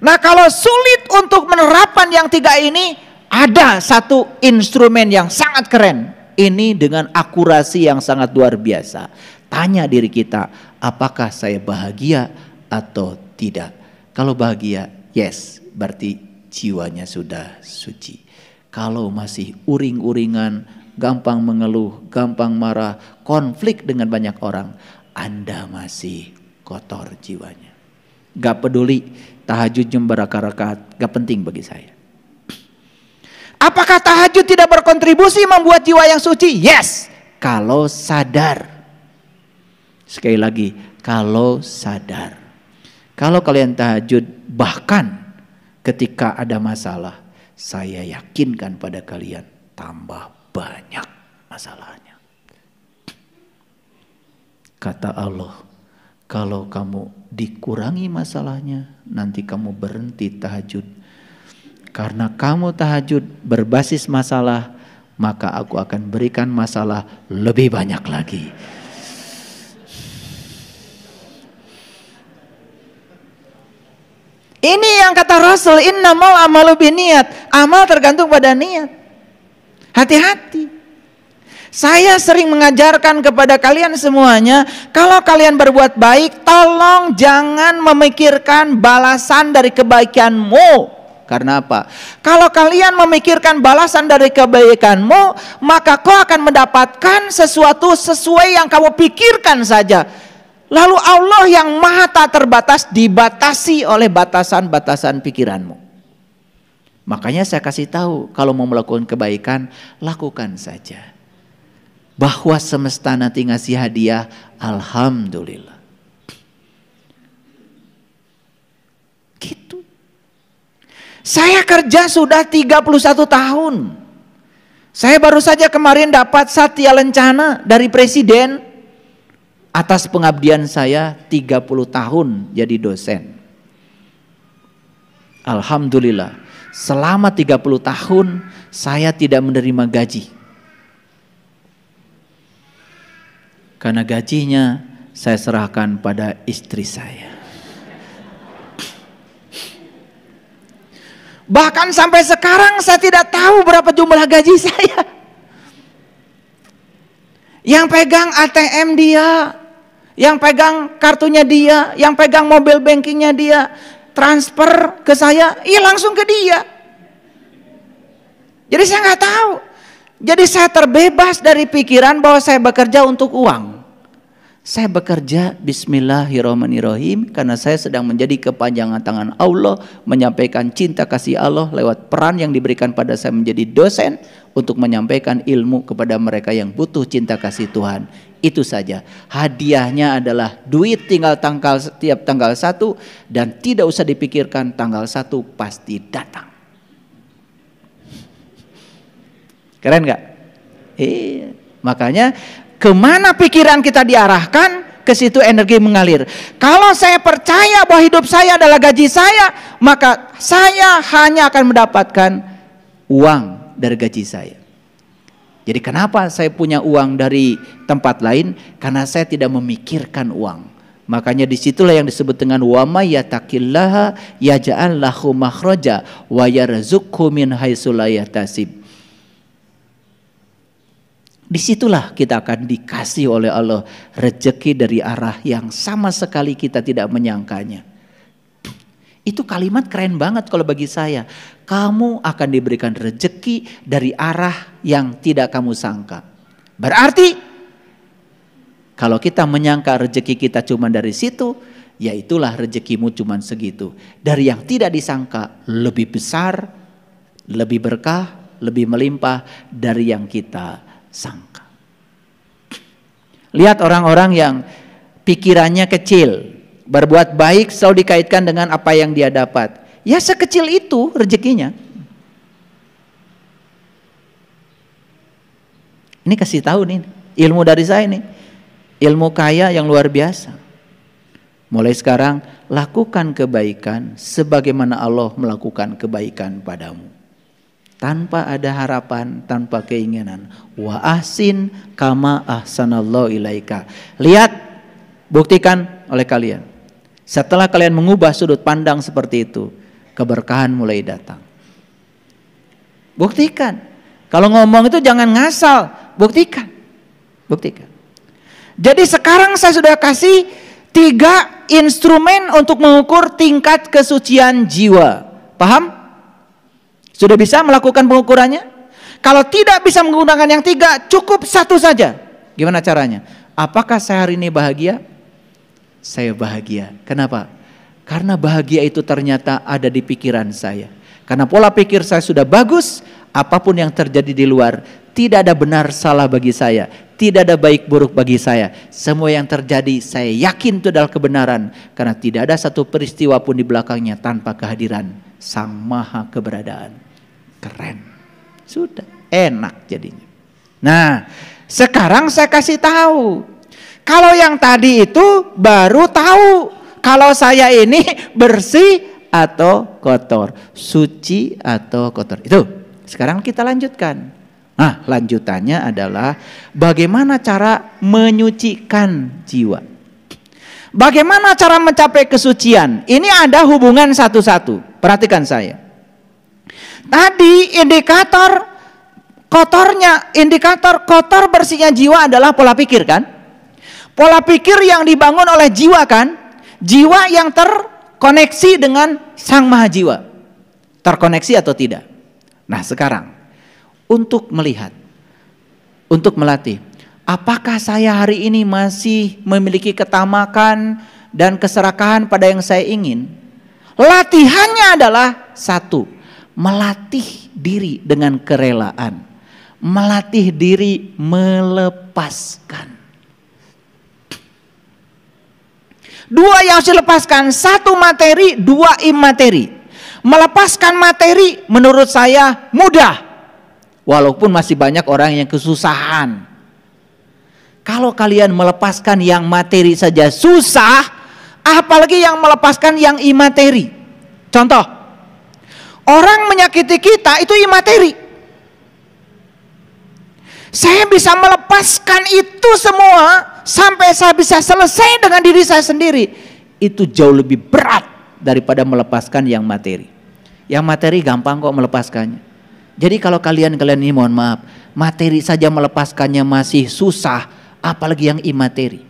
Nah kalau sulit untuk menerapkan yang tiga ini, ada satu instrumen yang sangat keren. Ini dengan akurasi yang sangat luar biasa tanya diri kita, apakah saya bahagia atau tidak. Kalau bahagia, yes, berarti jiwanya sudah suci. Kalau masih uring-uringan, gampang mengeluh, gampang marah, konflik dengan banyak orang, Anda masih kotor jiwanya. Gak peduli tahajud rakaat, gak penting bagi saya. Apakah tahajud tidak berkontribusi membuat jiwa yang suci? Yes, kalau sadar Sekali lagi, kalau sadar. Kalau kalian tahajud bahkan ketika ada masalah, saya yakinkan pada kalian tambah banyak masalahnya. Kata Allah, kalau kamu dikurangi masalahnya, nanti kamu berhenti tahajud. Karena kamu tahajud berbasis masalah, maka aku akan berikan masalah lebih banyak lagi. Ini yang kata Rasul, innamal amalu biniat. Amal tergantung pada niat. Hati-hati. Saya sering mengajarkan kepada kalian semuanya, kalau kalian berbuat baik, tolong jangan memikirkan balasan dari kebaikanmu. Karena apa? Kalau kalian memikirkan balasan dari kebaikanmu, maka kau akan mendapatkan sesuatu sesuai yang kamu pikirkan saja. Lalu Allah yang maha tak terbatas dibatasi oleh batasan-batasan pikiranmu. Makanya saya kasih tahu kalau mau melakukan kebaikan lakukan saja. Bahwa semesta nanti ngasih hadiah Alhamdulillah. Gitu. Saya kerja sudah 31 tahun. Saya baru saja kemarin dapat Satya Lencana dari Presiden Atas pengabdian saya 30 tahun jadi dosen. Alhamdulillah. Selama 30 tahun saya tidak menerima gaji. Karena gajinya saya serahkan pada istri saya. Bahkan sampai sekarang saya tidak tahu berapa jumlah gaji [laughs] saya. Yang pegang ATM dia, yang pegang kartunya dia, yang pegang mobil bankingnya dia, transfer ke saya, iya langsung ke dia. Jadi saya nggak tahu. Jadi saya terbebas dari pikiran bahwa saya bekerja untuk uang. Saya bekerja bismillahirrahmanirrahim karena saya sedang menjadi kepanjangan tangan Allah menyampaikan cinta kasih Allah lewat peran yang diberikan pada saya menjadi dosen untuk menyampaikan ilmu kepada mereka yang butuh cinta kasih Tuhan. Itu saja. Hadiahnya adalah duit tinggal tanggal tiap tanggal satu dan tidak usah dipikirkan tanggal satu pasti datang. Keren nggak? Eh, makanya kemana pikiran kita diarahkan ke situ energi mengalir. Kalau saya percaya bahwa hidup saya adalah gaji saya, maka saya hanya akan mendapatkan uang dari gaji saya. Jadi kenapa saya punya uang dari tempat lain? Karena saya tidak memikirkan uang. Makanya disitulah yang disebut dengan wama yatakillaha yaja'al lahu makhraja wa yarzuqhu min haitsulayahtasib. Disitulah kita akan dikasih oleh Allah rezeki dari arah yang sama sekali kita tidak menyangkanya. Itu kalimat keren banget kalau bagi saya. Kamu akan diberikan rejeki dari arah yang tidak kamu sangka. Berarti kalau kita menyangka rejeki kita cuma dari situ, ya itulah rejekimu cuma segitu. Dari yang tidak disangka lebih besar, lebih berkah, lebih melimpah dari yang kita sangka. Lihat orang-orang yang pikirannya kecil, Berbuat baik selalu dikaitkan dengan apa yang dia dapat. Ya sekecil itu rezekinya. Ini kasih tahu nih, ilmu dari saya ini. Ilmu kaya yang luar biasa. Mulai sekarang lakukan kebaikan sebagaimana Allah melakukan kebaikan padamu. Tanpa ada harapan, tanpa keinginan. Wa ahsin kama ahsanallahu ilaika. Lihat, buktikan oleh kalian. Setelah kalian mengubah sudut pandang seperti itu, keberkahan mulai datang. Buktikan. Kalau ngomong itu jangan ngasal, buktikan. Buktikan. Jadi sekarang saya sudah kasih tiga instrumen untuk mengukur tingkat kesucian jiwa. Paham? Sudah bisa melakukan pengukurannya? Kalau tidak bisa menggunakan yang tiga, cukup satu saja. Gimana caranya? Apakah saya hari ini bahagia? saya bahagia. Kenapa? Karena bahagia itu ternyata ada di pikiran saya. Karena pola pikir saya sudah bagus, apapun yang terjadi di luar, tidak ada benar salah bagi saya, tidak ada baik buruk bagi saya. Semua yang terjadi saya yakin itu adalah kebenaran karena tidak ada satu peristiwa pun di belakangnya tanpa kehadiran Sang Maha Keberadaan. Keren. Sudah enak jadinya. Nah, sekarang saya kasih tahu kalau yang tadi itu baru tahu kalau saya ini [laughs] bersih atau kotor, suci atau kotor. Itu. Sekarang kita lanjutkan. Nah, lanjutannya adalah bagaimana cara menyucikan jiwa. Bagaimana cara mencapai kesucian? Ini ada hubungan satu-satu. Perhatikan saya. Tadi indikator kotornya, indikator kotor bersihnya jiwa adalah pola pikir kan? Pola pikir yang dibangun oleh jiwa kan? Jiwa yang terkoneksi dengan Sang Maha Jiwa. Terkoneksi atau tidak? Nah, sekarang untuk melihat untuk melatih apakah saya hari ini masih memiliki ketamakan dan keserakahan pada yang saya ingin? Latihannya adalah satu, melatih diri dengan kerelaan, melatih diri melepaskan. Dua yang harus dilepaskan, satu materi, dua imateri. Melepaskan materi menurut saya mudah. Walaupun masih banyak orang yang kesusahan. Kalau kalian melepaskan yang materi saja susah, apalagi yang melepaskan yang imateri. Contoh, orang menyakiti kita itu imateri. Saya bisa melepaskan itu semua sampai saya bisa selesai dengan diri saya sendiri, itu jauh lebih berat daripada melepaskan yang materi. Yang materi gampang kok melepaskannya. Jadi kalau kalian-kalian ini mohon maaf, materi saja melepaskannya masih susah, apalagi yang imateri.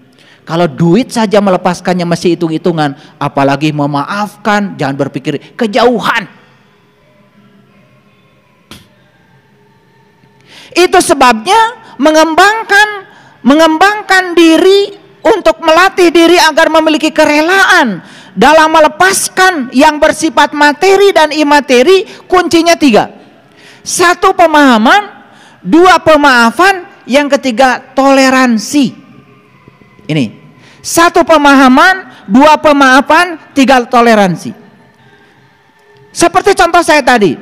Kalau duit saja melepaskannya masih hitung-hitungan, apalagi memaafkan, jangan berpikir kejauhan. Itu sebabnya mengembangkan mengembangkan diri untuk melatih diri agar memiliki kerelaan dalam melepaskan yang bersifat materi dan imateri kuncinya tiga satu pemahaman dua pemaafan yang ketiga toleransi ini satu pemahaman dua pemaafan tiga toleransi seperti contoh saya tadi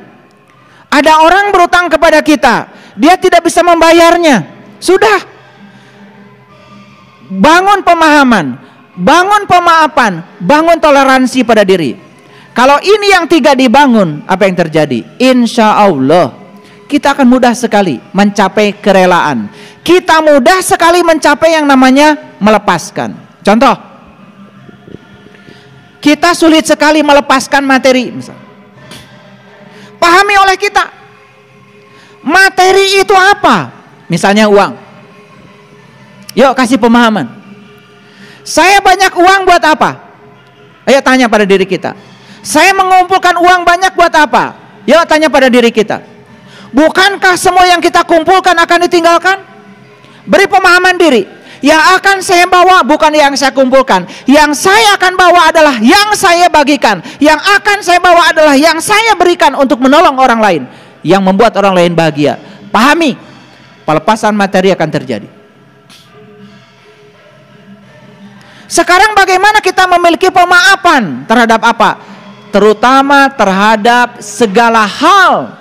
ada orang berutang kepada kita dia tidak bisa membayarnya sudah bangun pemahaman, bangun pemaafan, bangun toleransi pada diri. Kalau ini yang tiga dibangun, apa yang terjadi? Insya Allah kita akan mudah sekali mencapai kerelaan. Kita mudah sekali mencapai yang namanya melepaskan. Contoh, kita sulit sekali melepaskan materi. Pahami oleh kita, materi itu apa? Misalnya uang. Yuk kasih pemahaman. Saya banyak uang buat apa? Ayo tanya pada diri kita. Saya mengumpulkan uang banyak buat apa? Yuk tanya pada diri kita. Bukankah semua yang kita kumpulkan akan ditinggalkan? Beri pemahaman diri. Yang akan saya bawa bukan yang saya kumpulkan. Yang saya akan bawa adalah yang saya bagikan. Yang akan saya bawa adalah yang saya berikan untuk menolong orang lain. Yang membuat orang lain bahagia. Pahami, pelepasan materi akan terjadi. Sekarang bagaimana kita memiliki pemaafan terhadap apa? Terutama terhadap segala hal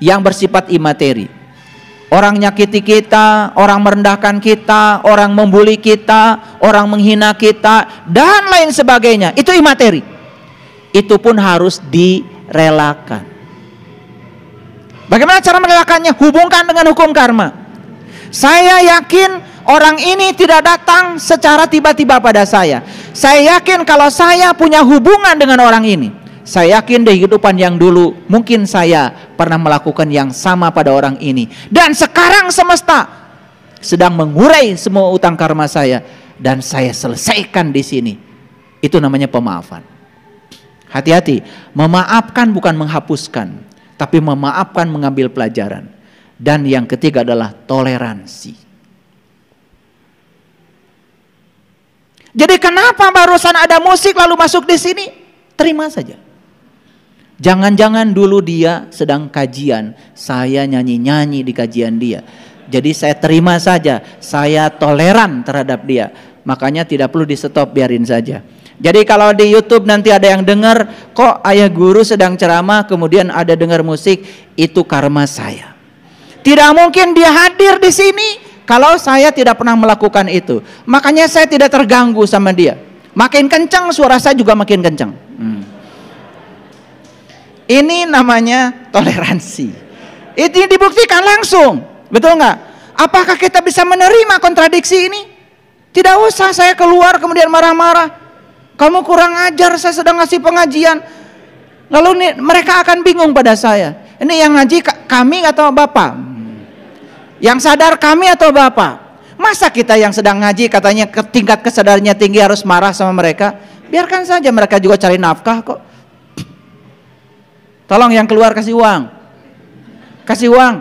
yang bersifat imateri. Orang nyakiti kita, orang merendahkan kita, orang membuli kita, orang menghina kita, dan lain sebagainya. Itu imateri. Itu pun harus direlakan. Bagaimana cara merelakannya? Hubungkan dengan hukum karma. Saya yakin Orang ini tidak datang secara tiba-tiba pada saya. Saya yakin kalau saya punya hubungan dengan orang ini, saya yakin di kehidupan yang dulu mungkin saya pernah melakukan yang sama pada orang ini. Dan sekarang semesta sedang mengurai semua utang karma saya dan saya selesaikan di sini. Itu namanya pemaafan. Hati-hati, memaafkan bukan menghapuskan, tapi memaafkan mengambil pelajaran. Dan yang ketiga adalah toleransi. Jadi kenapa barusan ada musik lalu masuk di sini? Terima saja. Jangan-jangan dulu dia sedang kajian, saya nyanyi-nyanyi di kajian dia. Jadi saya terima saja, saya toleran terhadap dia. Makanya tidak perlu di stop, biarin saja. Jadi kalau di YouTube nanti ada yang dengar, kok ayah guru sedang ceramah kemudian ada dengar musik, itu karma saya. Tidak mungkin dia hadir di sini. Kalau saya tidak pernah melakukan itu, makanya saya tidak terganggu sama dia. Makin kencang suara saya juga makin kencang. Hmm. Ini namanya toleransi. Ini dibuktikan langsung, betul nggak? Apakah kita bisa menerima kontradiksi ini? Tidak usah saya keluar kemudian marah-marah. Kamu kurang ajar, saya sedang ngasih pengajian. Lalu mereka akan bingung pada saya. Ini yang ngaji kami atau bapak? Yang sadar kami atau Bapak? Masa kita yang sedang ngaji katanya ke tingkat kesadarannya tinggi harus marah sama mereka? Biarkan saja mereka juga cari nafkah kok. Tolong yang keluar kasih uang. Kasih uang.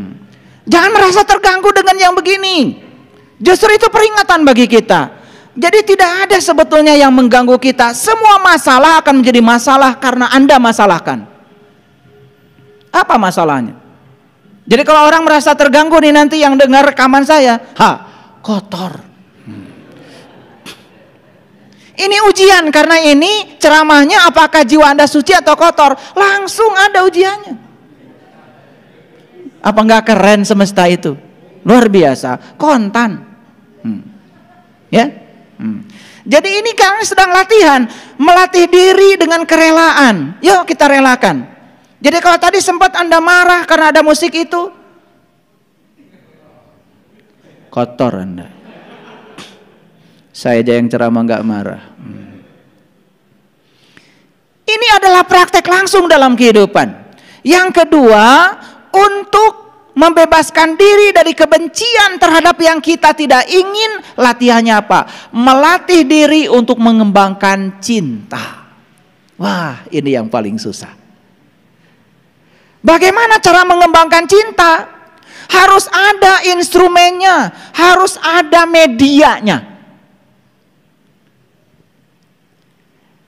Hmm. Jangan merasa terganggu dengan yang begini. Justru itu peringatan bagi kita. Jadi tidak ada sebetulnya yang mengganggu kita. Semua masalah akan menjadi masalah karena Anda masalahkan. Apa masalahnya? Jadi kalau orang merasa terganggu nih nanti yang dengar rekaman saya, ha, kotor. Ini ujian karena ini ceramahnya apakah jiwa Anda suci atau kotor? Langsung ada ujiannya. Apa enggak keren semesta itu? Luar biasa, kontan. Hmm. Ya? Hmm. Jadi ini kalian sedang latihan, melatih diri dengan kerelaan. Yuk kita relakan. Jadi kalau tadi sempat Anda marah karena ada musik itu, kotor Anda. Saya aja yang ceramah nggak marah. Hmm. Ini adalah praktek langsung dalam kehidupan. Yang kedua, untuk membebaskan diri dari kebencian terhadap yang kita tidak ingin, latihannya apa? Melatih diri untuk mengembangkan cinta. Wah, ini yang paling susah. Bagaimana cara mengembangkan cinta? Harus ada instrumennya, harus ada medianya.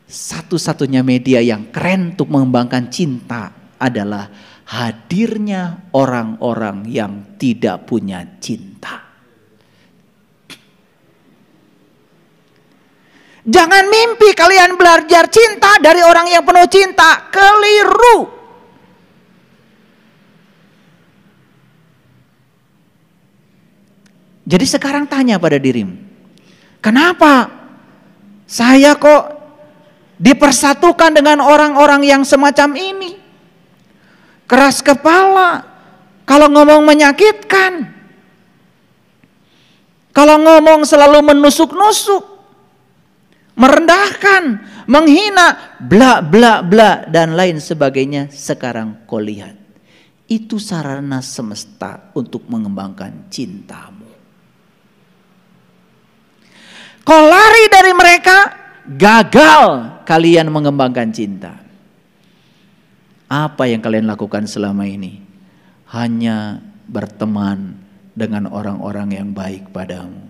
Satu-satunya media yang keren untuk mengembangkan cinta adalah hadirnya orang-orang yang tidak punya cinta. Jangan mimpi kalian belajar cinta dari orang yang penuh cinta. Keliru. Jadi sekarang tanya pada dirimu, kenapa saya kok dipersatukan dengan orang-orang yang semacam ini? Keras kepala, kalau ngomong menyakitkan, kalau ngomong selalu menusuk-nusuk, merendahkan, menghina, bla bla bla dan lain sebagainya. Sekarang kau lihat, itu sarana semesta untuk mengembangkan cintamu. Kau lari dari mereka, gagal kalian mengembangkan cinta. Apa yang kalian lakukan selama ini? Hanya berteman dengan orang-orang yang baik padamu.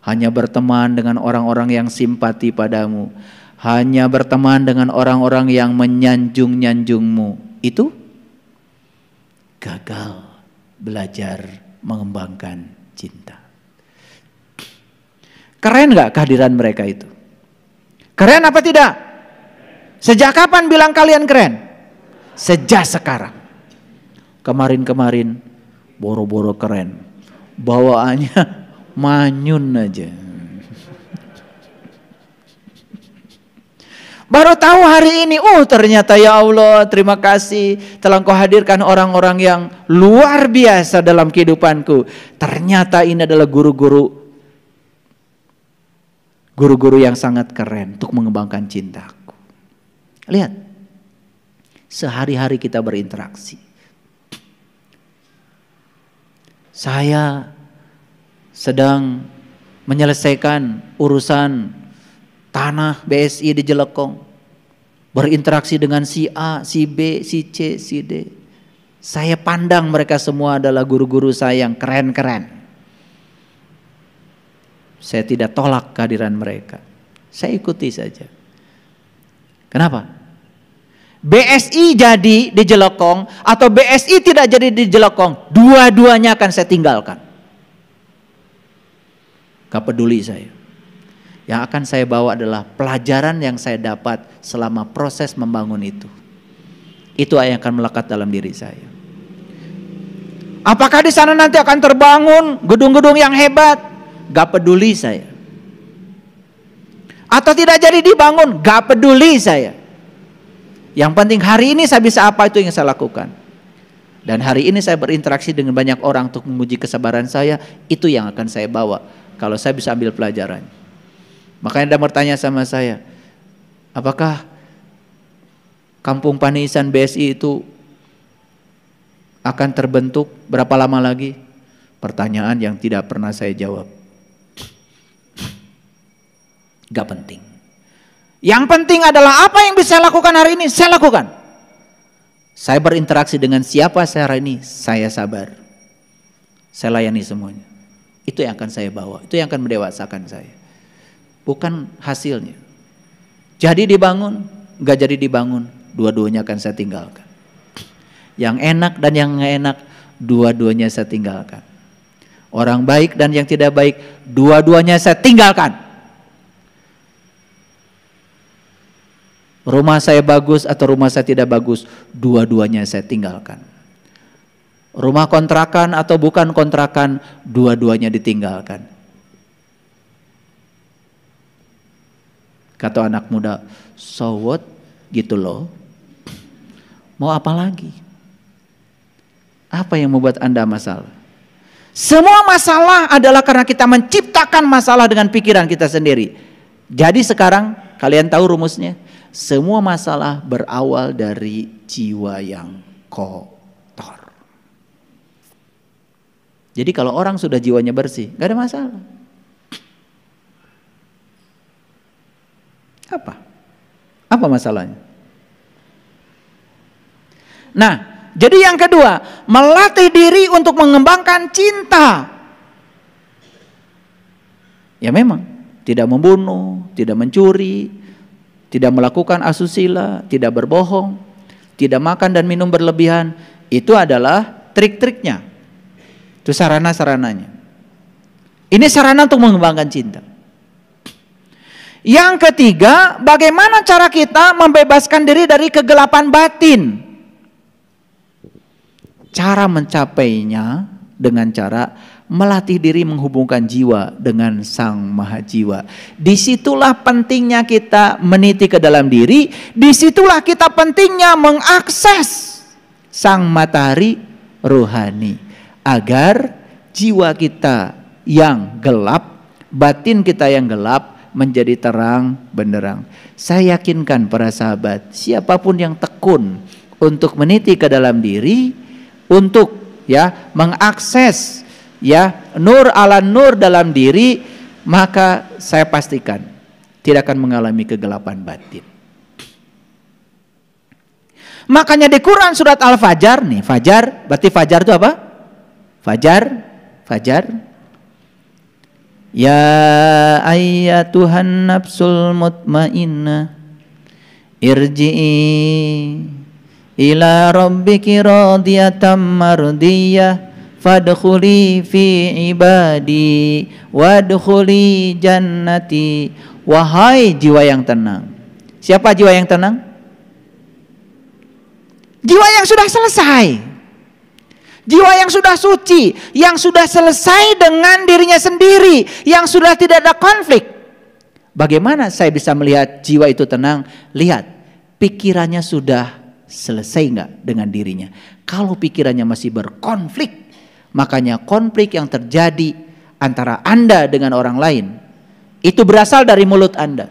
Hanya berteman dengan orang-orang yang simpati padamu. Hanya berteman dengan orang-orang yang menyanjung-nyanjungmu. Itu gagal belajar mengembangkan cinta. Keren gak kehadiran mereka itu? Keren apa tidak? Sejak kapan bilang kalian keren? Sejak sekarang. Kemarin-kemarin boro-boro keren. Bawaannya [laughs] manyun aja. [laughs] Baru tahu hari ini, oh ternyata ya Allah terima kasih telah kau hadirkan orang-orang yang luar biasa dalam kehidupanku. Ternyata ini adalah guru-guru guru-guru yang sangat keren untuk mengembangkan cintaku. Lihat, sehari-hari kita berinteraksi. Saya sedang menyelesaikan urusan tanah BSI di Jelekong. Berinteraksi dengan si A, si B, si C, si D. Saya pandang mereka semua adalah guru-guru saya yang keren-keren. Saya tidak tolak kehadiran mereka. Saya ikuti saja. Kenapa? BSI jadi di Jelokong atau BSI tidak jadi di Jelokong, dua-duanya akan saya tinggalkan. Gak peduli saya. Yang akan saya bawa adalah pelajaran yang saya dapat selama proses membangun itu. Itu yang akan melekat dalam diri saya. Apakah di sana nanti akan terbangun gedung-gedung yang hebat? Gak peduli saya. Atau tidak jadi dibangun, gak peduli saya. Yang penting hari ini saya bisa apa itu yang saya lakukan. Dan hari ini saya berinteraksi dengan banyak orang untuk menguji kesabaran saya, itu yang akan saya bawa. Kalau saya bisa ambil pelajaran. Makanya Anda bertanya sama saya, apakah kampung Panisan BSI itu akan terbentuk berapa lama lagi? Pertanyaan yang tidak pernah saya jawab. Gak penting. Yang penting adalah apa yang bisa saya lakukan hari ini, saya lakukan. Saya berinteraksi dengan siapa saya hari ini, saya sabar. Saya layani semuanya. Itu yang akan saya bawa, itu yang akan mendewasakan saya. Bukan hasilnya. Jadi dibangun, gak jadi dibangun, dua-duanya akan saya tinggalkan. Yang enak dan yang gak enak, dua-duanya saya tinggalkan. Orang baik dan yang tidak baik, dua-duanya saya tinggalkan. Rumah saya bagus atau rumah saya tidak bagus, dua-duanya saya tinggalkan. Rumah kontrakan atau bukan kontrakan, dua-duanya ditinggalkan. Kata anak muda, so what gitu loh. Mau apa lagi? Apa yang membuat Anda masalah? Semua masalah adalah karena kita menciptakan masalah dengan pikiran kita sendiri. Jadi sekarang kalian tahu rumusnya? Semua masalah berawal dari jiwa yang kotor. Jadi kalau orang sudah jiwanya bersih, gak ada masalah. Apa? Apa masalahnya? Nah, jadi yang kedua, melatih diri untuk mengembangkan cinta. Ya memang, tidak membunuh, tidak mencuri, tidak melakukan asusila, tidak berbohong, tidak makan dan minum berlebihan, itu adalah trik-triknya. Itu sarana-sarananya. Ini sarana untuk mengembangkan cinta. Yang ketiga, bagaimana cara kita membebaskan diri dari kegelapan batin? Cara mencapainya dengan cara melatih diri menghubungkan jiwa dengan Sang Maha Jiwa. Disitulah pentingnya kita meniti ke dalam diri, disitulah kita pentingnya mengakses Sang Matahari Rohani agar jiwa kita yang gelap, batin kita yang gelap menjadi terang benderang. Saya yakinkan para sahabat, siapapun yang tekun untuk meniti ke dalam diri, untuk ya mengakses ya nur ala nur dalam diri maka saya pastikan tidak akan mengalami kegelapan batin. Makanya di Quran surat Al-Fajar nih, Fajar, berarti Fajar itu apa? Fajar, Fajar. Ya ayat Tuhan nafsul mutmainnah irji'i ila rabbiki radiyatan mardiyah fadkhuli fi ibadi wadkhuli jannati wahai jiwa yang tenang siapa jiwa yang tenang jiwa yang sudah selesai jiwa yang sudah suci yang sudah selesai dengan dirinya sendiri yang sudah tidak ada konflik bagaimana saya bisa melihat jiwa itu tenang lihat pikirannya sudah selesai enggak dengan dirinya kalau pikirannya masih berkonflik Makanya konflik yang terjadi antara Anda dengan orang lain itu berasal dari mulut Anda.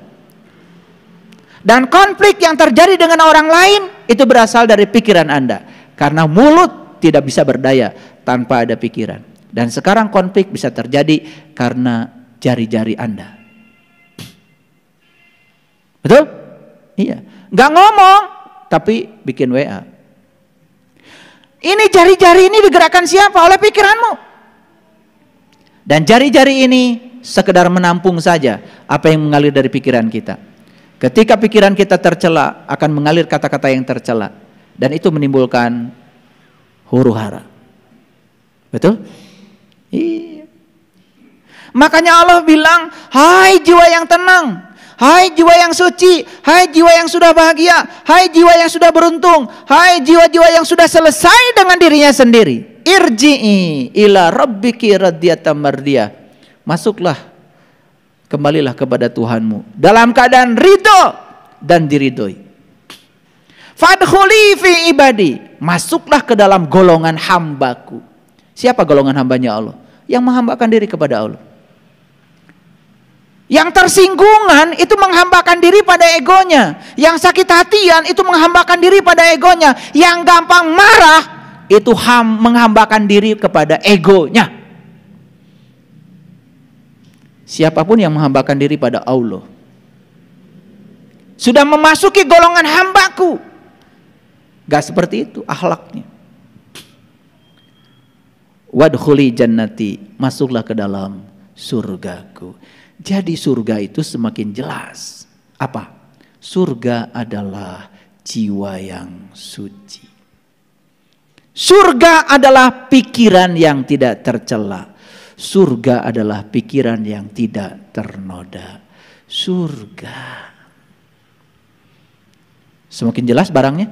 Dan konflik yang terjadi dengan orang lain itu berasal dari pikiran Anda. Karena mulut tidak bisa berdaya tanpa ada pikiran. Dan sekarang konflik bisa terjadi karena jari-jari Anda. Betul? Iya. Gak ngomong, tapi bikin WA. Ini jari-jari ini digerakkan siapa? Oleh pikiranmu. Dan jari-jari ini sekedar menampung saja apa yang mengalir dari pikiran kita. Ketika pikiran kita tercela, akan mengalir kata-kata yang tercela dan itu menimbulkan huru-hara. Betul? Iya. Makanya Allah bilang, "Hai jiwa yang tenang, Hai jiwa yang suci, hai jiwa yang sudah bahagia, hai jiwa yang sudah beruntung, hai jiwa-jiwa yang sudah selesai dengan dirinya sendiri. Irji'i ila rabbiki radiyatan mardiyah. Masuklah kembalilah kepada Tuhanmu dalam keadaan ridho dan diridhoi. Fadkhuli fi ibadi, masuklah ke dalam golongan hambaku. Siapa golongan hambanya Allah? Yang menghambakan diri kepada Allah. Yang tersinggungan itu menghambakan diri pada egonya. Yang sakit hatian itu menghambakan diri pada egonya. Yang gampang marah itu ham menghambakan diri kepada egonya. Siapapun yang menghambakan diri pada Allah. Sudah memasuki golongan hambaku. Gak seperti itu ahlaknya. Wadkhuli jannati, masuklah ke dalam surgaku. Jadi surga itu semakin jelas. Apa? Surga adalah jiwa yang suci. Surga adalah pikiran yang tidak tercela. Surga adalah pikiran yang tidak ternoda. Surga. Semakin jelas barangnya?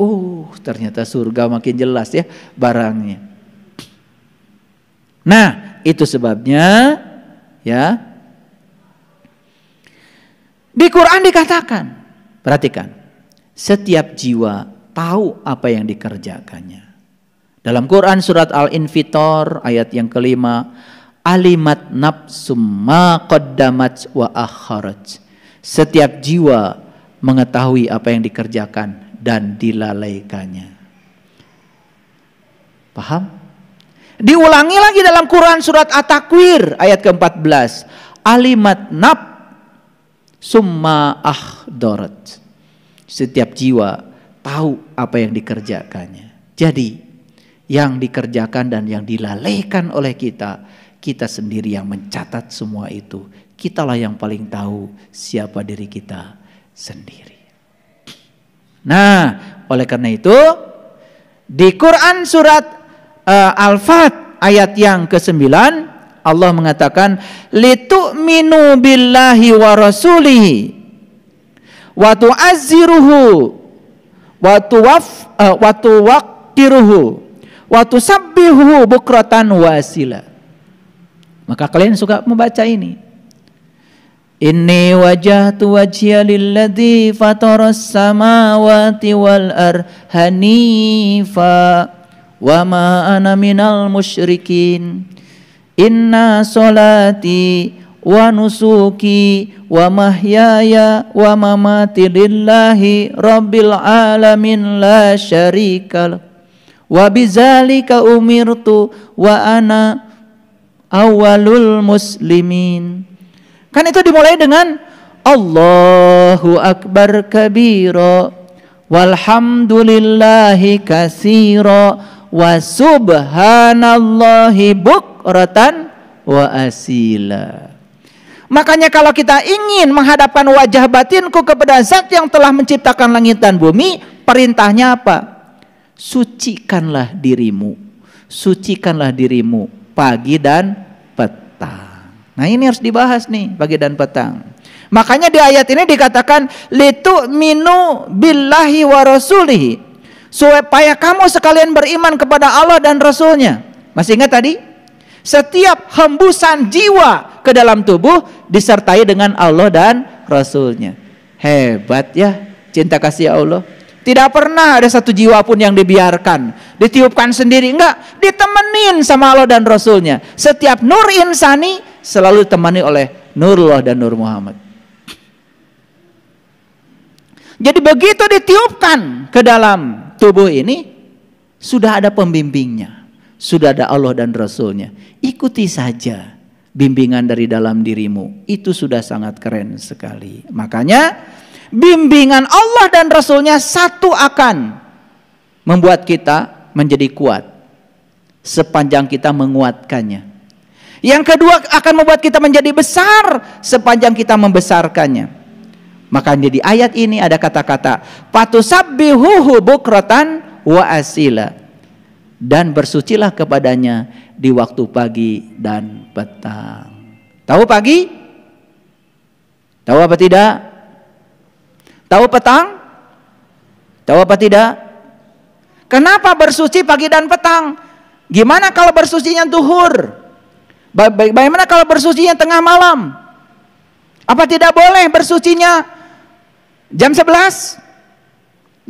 Oh, ternyata surga makin jelas ya barangnya. Nah, itu sebabnya ya. Di Quran dikatakan, perhatikan, setiap jiwa tahu apa yang dikerjakannya. Dalam Quran surat Al-Infitor ayat yang kelima, alimat nafsum ma qaddamat wa akharat. Setiap jiwa mengetahui apa yang dikerjakan dan dilalaikannya. Paham? Diulangi lagi dalam Quran surat At-Takwir ayat ke-14. Alimat nab summa ahdorat. Setiap jiwa tahu apa yang dikerjakannya. Jadi yang dikerjakan dan yang dilalaikan oleh kita, kita sendiri yang mencatat semua itu. Kitalah yang paling tahu siapa diri kita sendiri. Nah, oleh karena itu di Quran surat uh, Al-Fat ayat yang ke-9 Allah mengatakan litu'minu billahi wa rasulihi wa tu'azziruhu wa tuwaf uh, wa tuwaqtiruhu wa tusabbihuhu bukratan wasila maka kalian suka membaca ini Inni wajah wajhiya lilladzi fataras samawati wal arhanifa hanifa wa ma ana minal musyrikin inna salati wa nusuki wa mahyaya wa mamati lillahi rabbil alamin la syarikal wa bizalika umirtu wa ana awalul muslimin kan itu dimulai dengan Allahu akbar kabira walhamdulillahi kasira wa subhanallahi bukratan wa asila. Makanya kalau kita ingin menghadapkan wajah batinku kepada zat yang telah menciptakan langit dan bumi, perintahnya apa? Sucikanlah dirimu. Sucikanlah dirimu pagi dan petang. Nah ini harus dibahas nih pagi dan petang. Makanya di ayat ini dikatakan litu minu billahi wa rasulihi supaya kamu sekalian beriman kepada Allah dan Rasulnya. Masih ingat tadi? Setiap hembusan jiwa ke dalam tubuh disertai dengan Allah dan Rasulnya. Hebat ya cinta kasih ya Allah. Tidak pernah ada satu jiwa pun yang dibiarkan, ditiupkan sendiri enggak, ditemenin sama Allah dan Rasulnya. Setiap nur insani selalu ditemani oleh Nurullah dan Nur Muhammad. Jadi begitu ditiupkan ke dalam tubuh ini sudah ada pembimbingnya, sudah ada Allah dan Rasulnya. Ikuti saja bimbingan dari dalam dirimu. Itu sudah sangat keren sekali. Makanya bimbingan Allah dan Rasulnya satu akan membuat kita menjadi kuat sepanjang kita menguatkannya. Yang kedua akan membuat kita menjadi besar sepanjang kita membesarkannya. Maka di ayat ini ada kata-kata fatusabbihuhu bukratan wa asila dan bersucilah kepadanya di waktu pagi dan petang. Tahu pagi? Tahu apa tidak? Tahu petang? Tahu apa tidak? Kenapa bersuci pagi dan petang? Gimana kalau bersucinya duhur? Bagaimana kalau bersucinya tengah malam? Apa tidak boleh bersucinya Jam 11?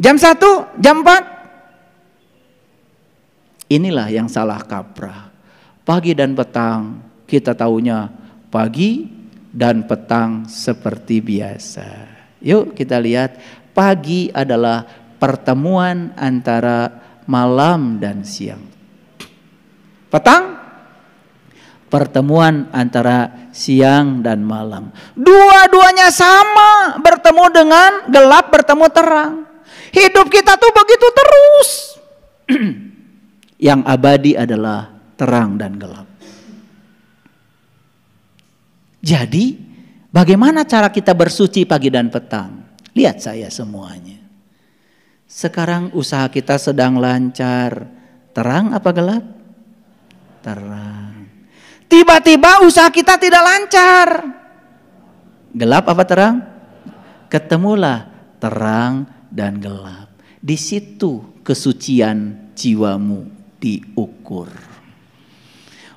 Jam 1? Jam 4? Inilah yang salah kaprah. Pagi dan petang kita tahunya pagi dan petang seperti biasa. Yuk kita lihat pagi adalah pertemuan antara malam dan siang. Petang pertemuan antara siang dan malam. Dua-duanya sama, bertemu dengan gelap, bertemu terang. Hidup kita tuh begitu terus. [clears throat] Yang abadi adalah terang dan gelap. Jadi, bagaimana cara kita bersuci pagi dan petang? Lihat saya semuanya. Sekarang usaha kita sedang lancar. Terang apa gelap? Terang Tiba-tiba usaha kita tidak lancar. Gelap apa terang? Ketemulah terang dan gelap. Di situ kesucian jiwamu diukur.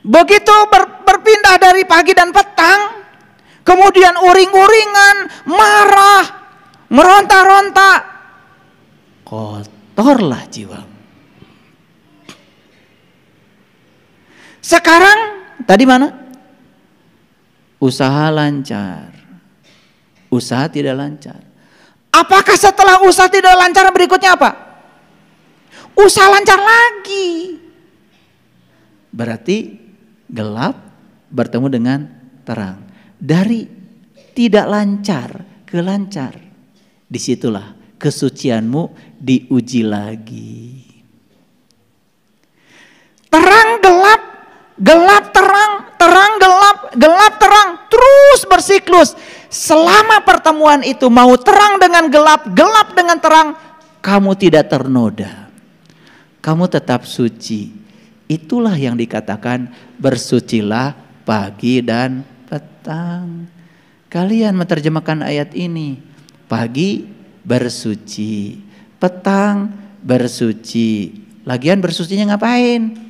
Begitu ber, berpindah dari pagi dan petang, kemudian uring-uringan, marah, meronta-ronta, kotorlah jiwamu. Sekarang Tadi mana? Usaha lancar. Usaha tidak lancar. Apakah setelah usaha tidak lancar berikutnya apa? Usaha lancar lagi. Berarti gelap bertemu dengan terang. Dari tidak lancar ke lancar. Disitulah kesucianmu diuji lagi. Terang gelap gelap terang, terang gelap, gelap terang, terus bersiklus. Selama pertemuan itu mau terang dengan gelap, gelap dengan terang, kamu tidak ternoda. Kamu tetap suci. Itulah yang dikatakan bersucilah pagi dan petang. Kalian menerjemahkan ayat ini. Pagi bersuci, petang bersuci. Lagian bersucinya ngapain?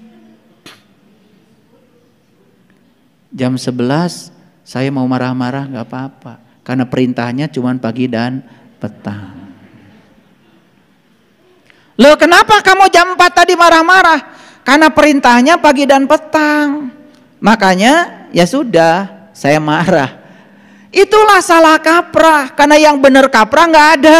jam 11 saya mau marah-marah nggak apa-apa karena perintahnya cuma pagi dan petang. Loh kenapa kamu jam 4 tadi marah-marah? Karena perintahnya pagi dan petang. Makanya ya sudah saya marah. Itulah salah kaprah karena yang benar kaprah nggak ada.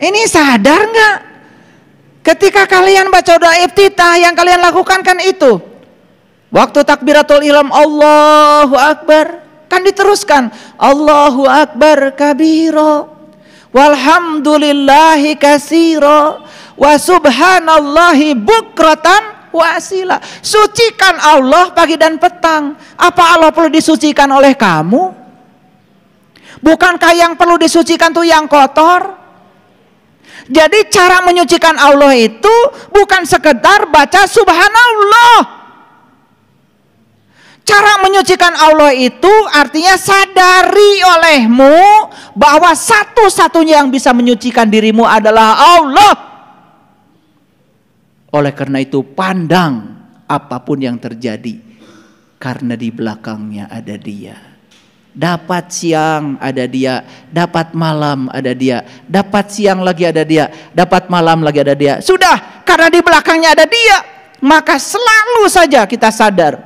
Ini sadar nggak? Ketika kalian baca doa iftitah yang kalian lakukan kan itu. Waktu takbiratul ilham Allahu Akbar kan diteruskan Allahu Akbar kabiro walhamdulillahi kasiro wa subhanallahi bukratan wasila. sucikan Allah pagi dan petang apa Allah perlu disucikan oleh kamu bukankah yang perlu disucikan tuh yang kotor jadi cara menyucikan Allah itu bukan sekedar baca subhanallah. Cara menyucikan Allah itu artinya sadari olehmu bahwa satu-satunya yang bisa menyucikan dirimu adalah Allah. Oleh karena itu pandang apapun yang terjadi karena di belakangnya ada dia. Dapat siang ada dia, dapat malam ada dia, dapat siang lagi ada dia, dapat malam lagi ada dia. Sudah, karena di belakangnya ada dia, maka selalu saja kita sadar.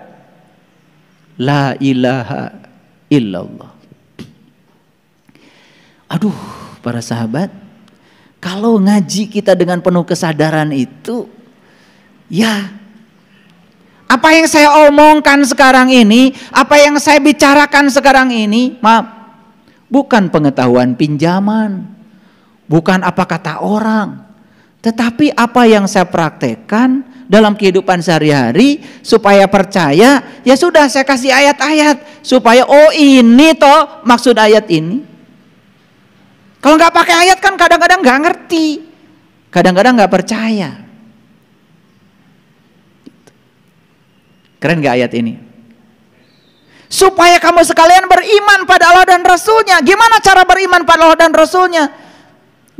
La ilaha illallah. Aduh, para sahabat, kalau ngaji kita dengan penuh kesadaran itu, ya apa yang saya omongkan sekarang ini, apa yang saya bicarakan sekarang ini, maaf, bukan pengetahuan pinjaman, bukan apa kata orang, tetapi apa yang saya praktekkan dalam kehidupan sehari-hari supaya percaya ya sudah saya kasih ayat-ayat supaya oh ini toh maksud ayat ini kalau nggak pakai ayat kan kadang-kadang nggak ngerti kadang-kadang nggak percaya Keren gak ayat ini? Supaya kamu sekalian beriman pada Allah dan Rasulnya. Gimana cara beriman pada Allah dan Rasulnya?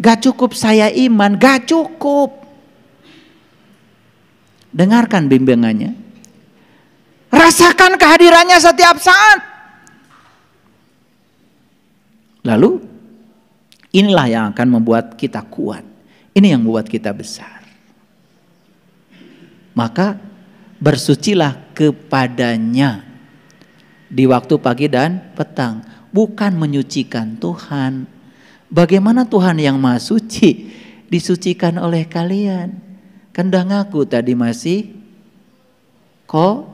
Gak cukup saya iman, gak cukup. Dengarkan bimbingannya. Rasakan kehadirannya setiap saat. Lalu, inilah yang akan membuat kita kuat. Ini yang membuat kita besar. Maka bersucilah kepadanya di waktu pagi dan petang, bukan menyucikan Tuhan. Bagaimana Tuhan yang Maha Suci disucikan oleh kalian? kendang aku tadi masih kok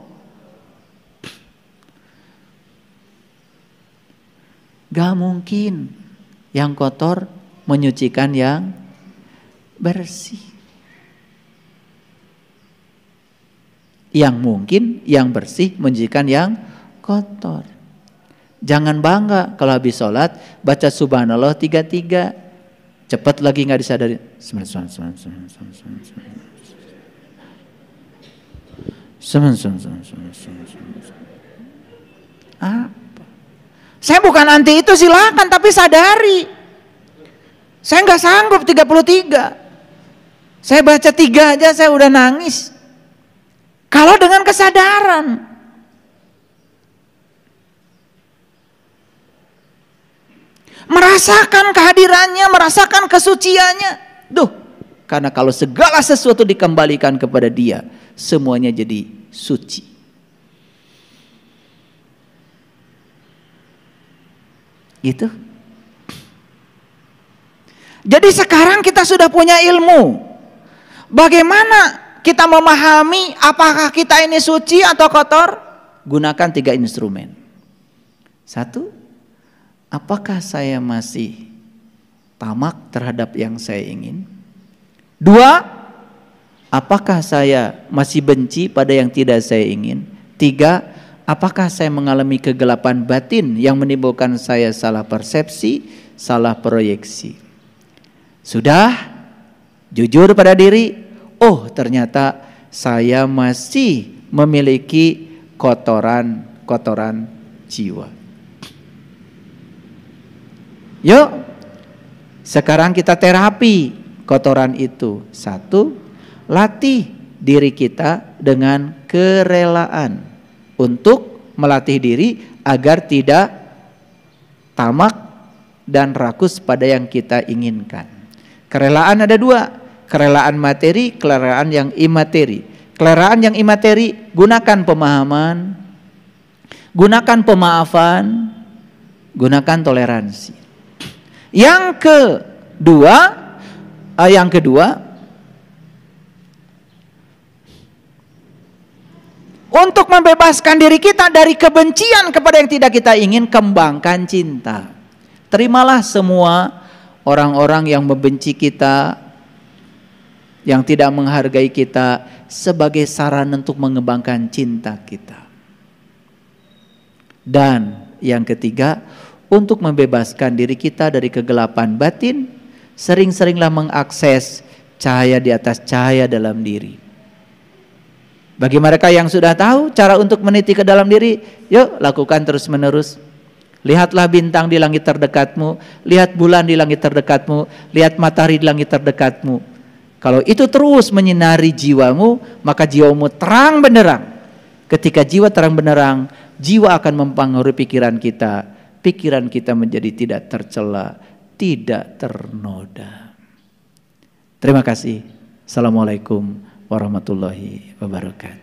Gak mungkin yang kotor menyucikan yang bersih. yang mungkin, yang bersih, menjijikan yang kotor. Jangan bangga kalau habis sholat baca subhanallah tiga-tiga. Cepat lagi nggak disadari. Semen, semen, semen, semen, semen, semen, semen. Semen, semen, semen, semen, semen, Apa? Saya bukan anti itu silakan tapi sadari. Saya nggak sanggup tiga puluh tiga. Saya baca tiga aja saya udah nangis. Kalau dengan kesadaran, merasakan kehadirannya, merasakan kesuciannya. Duh, karena kalau segala sesuatu dikembalikan kepada dia, semuanya jadi suci. Gitu. Jadi sekarang kita sudah punya ilmu. Bagaimana kita memahami apakah kita ini suci atau kotor, gunakan tiga instrumen. Satu, apakah saya masih tamak terhadap yang saya ingin? Dua, apakah saya masih benci pada yang tidak saya ingin? Tiga, apakah saya mengalami kegelapan batin yang menimbulkan saya salah persepsi, salah proyeksi? Sudah jujur pada diri, oh ternyata saya masih memiliki kotoran-kotoran jiwa. Yuk, sekarang kita terapi kotoran itu. Satu, latih diri kita dengan kerelaan untuk melatih diri agar tidak tamak dan rakus pada yang kita inginkan. Kerelaan ada dua, kerelaan materi, kerelaan yang imateri. Kerelaan yang imateri gunakan pemahaman, gunakan pemaafan, gunakan toleransi. Yang kedua, uh, yang kedua Untuk membebaskan diri kita dari kebencian kepada yang tidak kita ingin, kembangkan cinta. Terimalah semua orang-orang yang membenci kita, yang tidak menghargai kita sebagai saran untuk mengembangkan cinta kita. Dan yang ketiga, untuk membebaskan diri kita dari kegelapan batin, sering-seringlah mengakses cahaya di atas cahaya dalam diri. Bagi mereka yang sudah tahu cara untuk meniti ke dalam diri, yuk lakukan terus-menerus. Lihatlah bintang di langit terdekatmu, lihat bulan di langit terdekatmu, lihat matahari di langit terdekatmu kalau itu terus menyinari jiwamu, maka jiwamu terang benderang. Ketika jiwa terang benderang, jiwa akan mempengaruhi pikiran kita. Pikiran kita menjadi tidak tercela, tidak ternoda. Terima kasih. Assalamualaikum warahmatullahi wabarakatuh.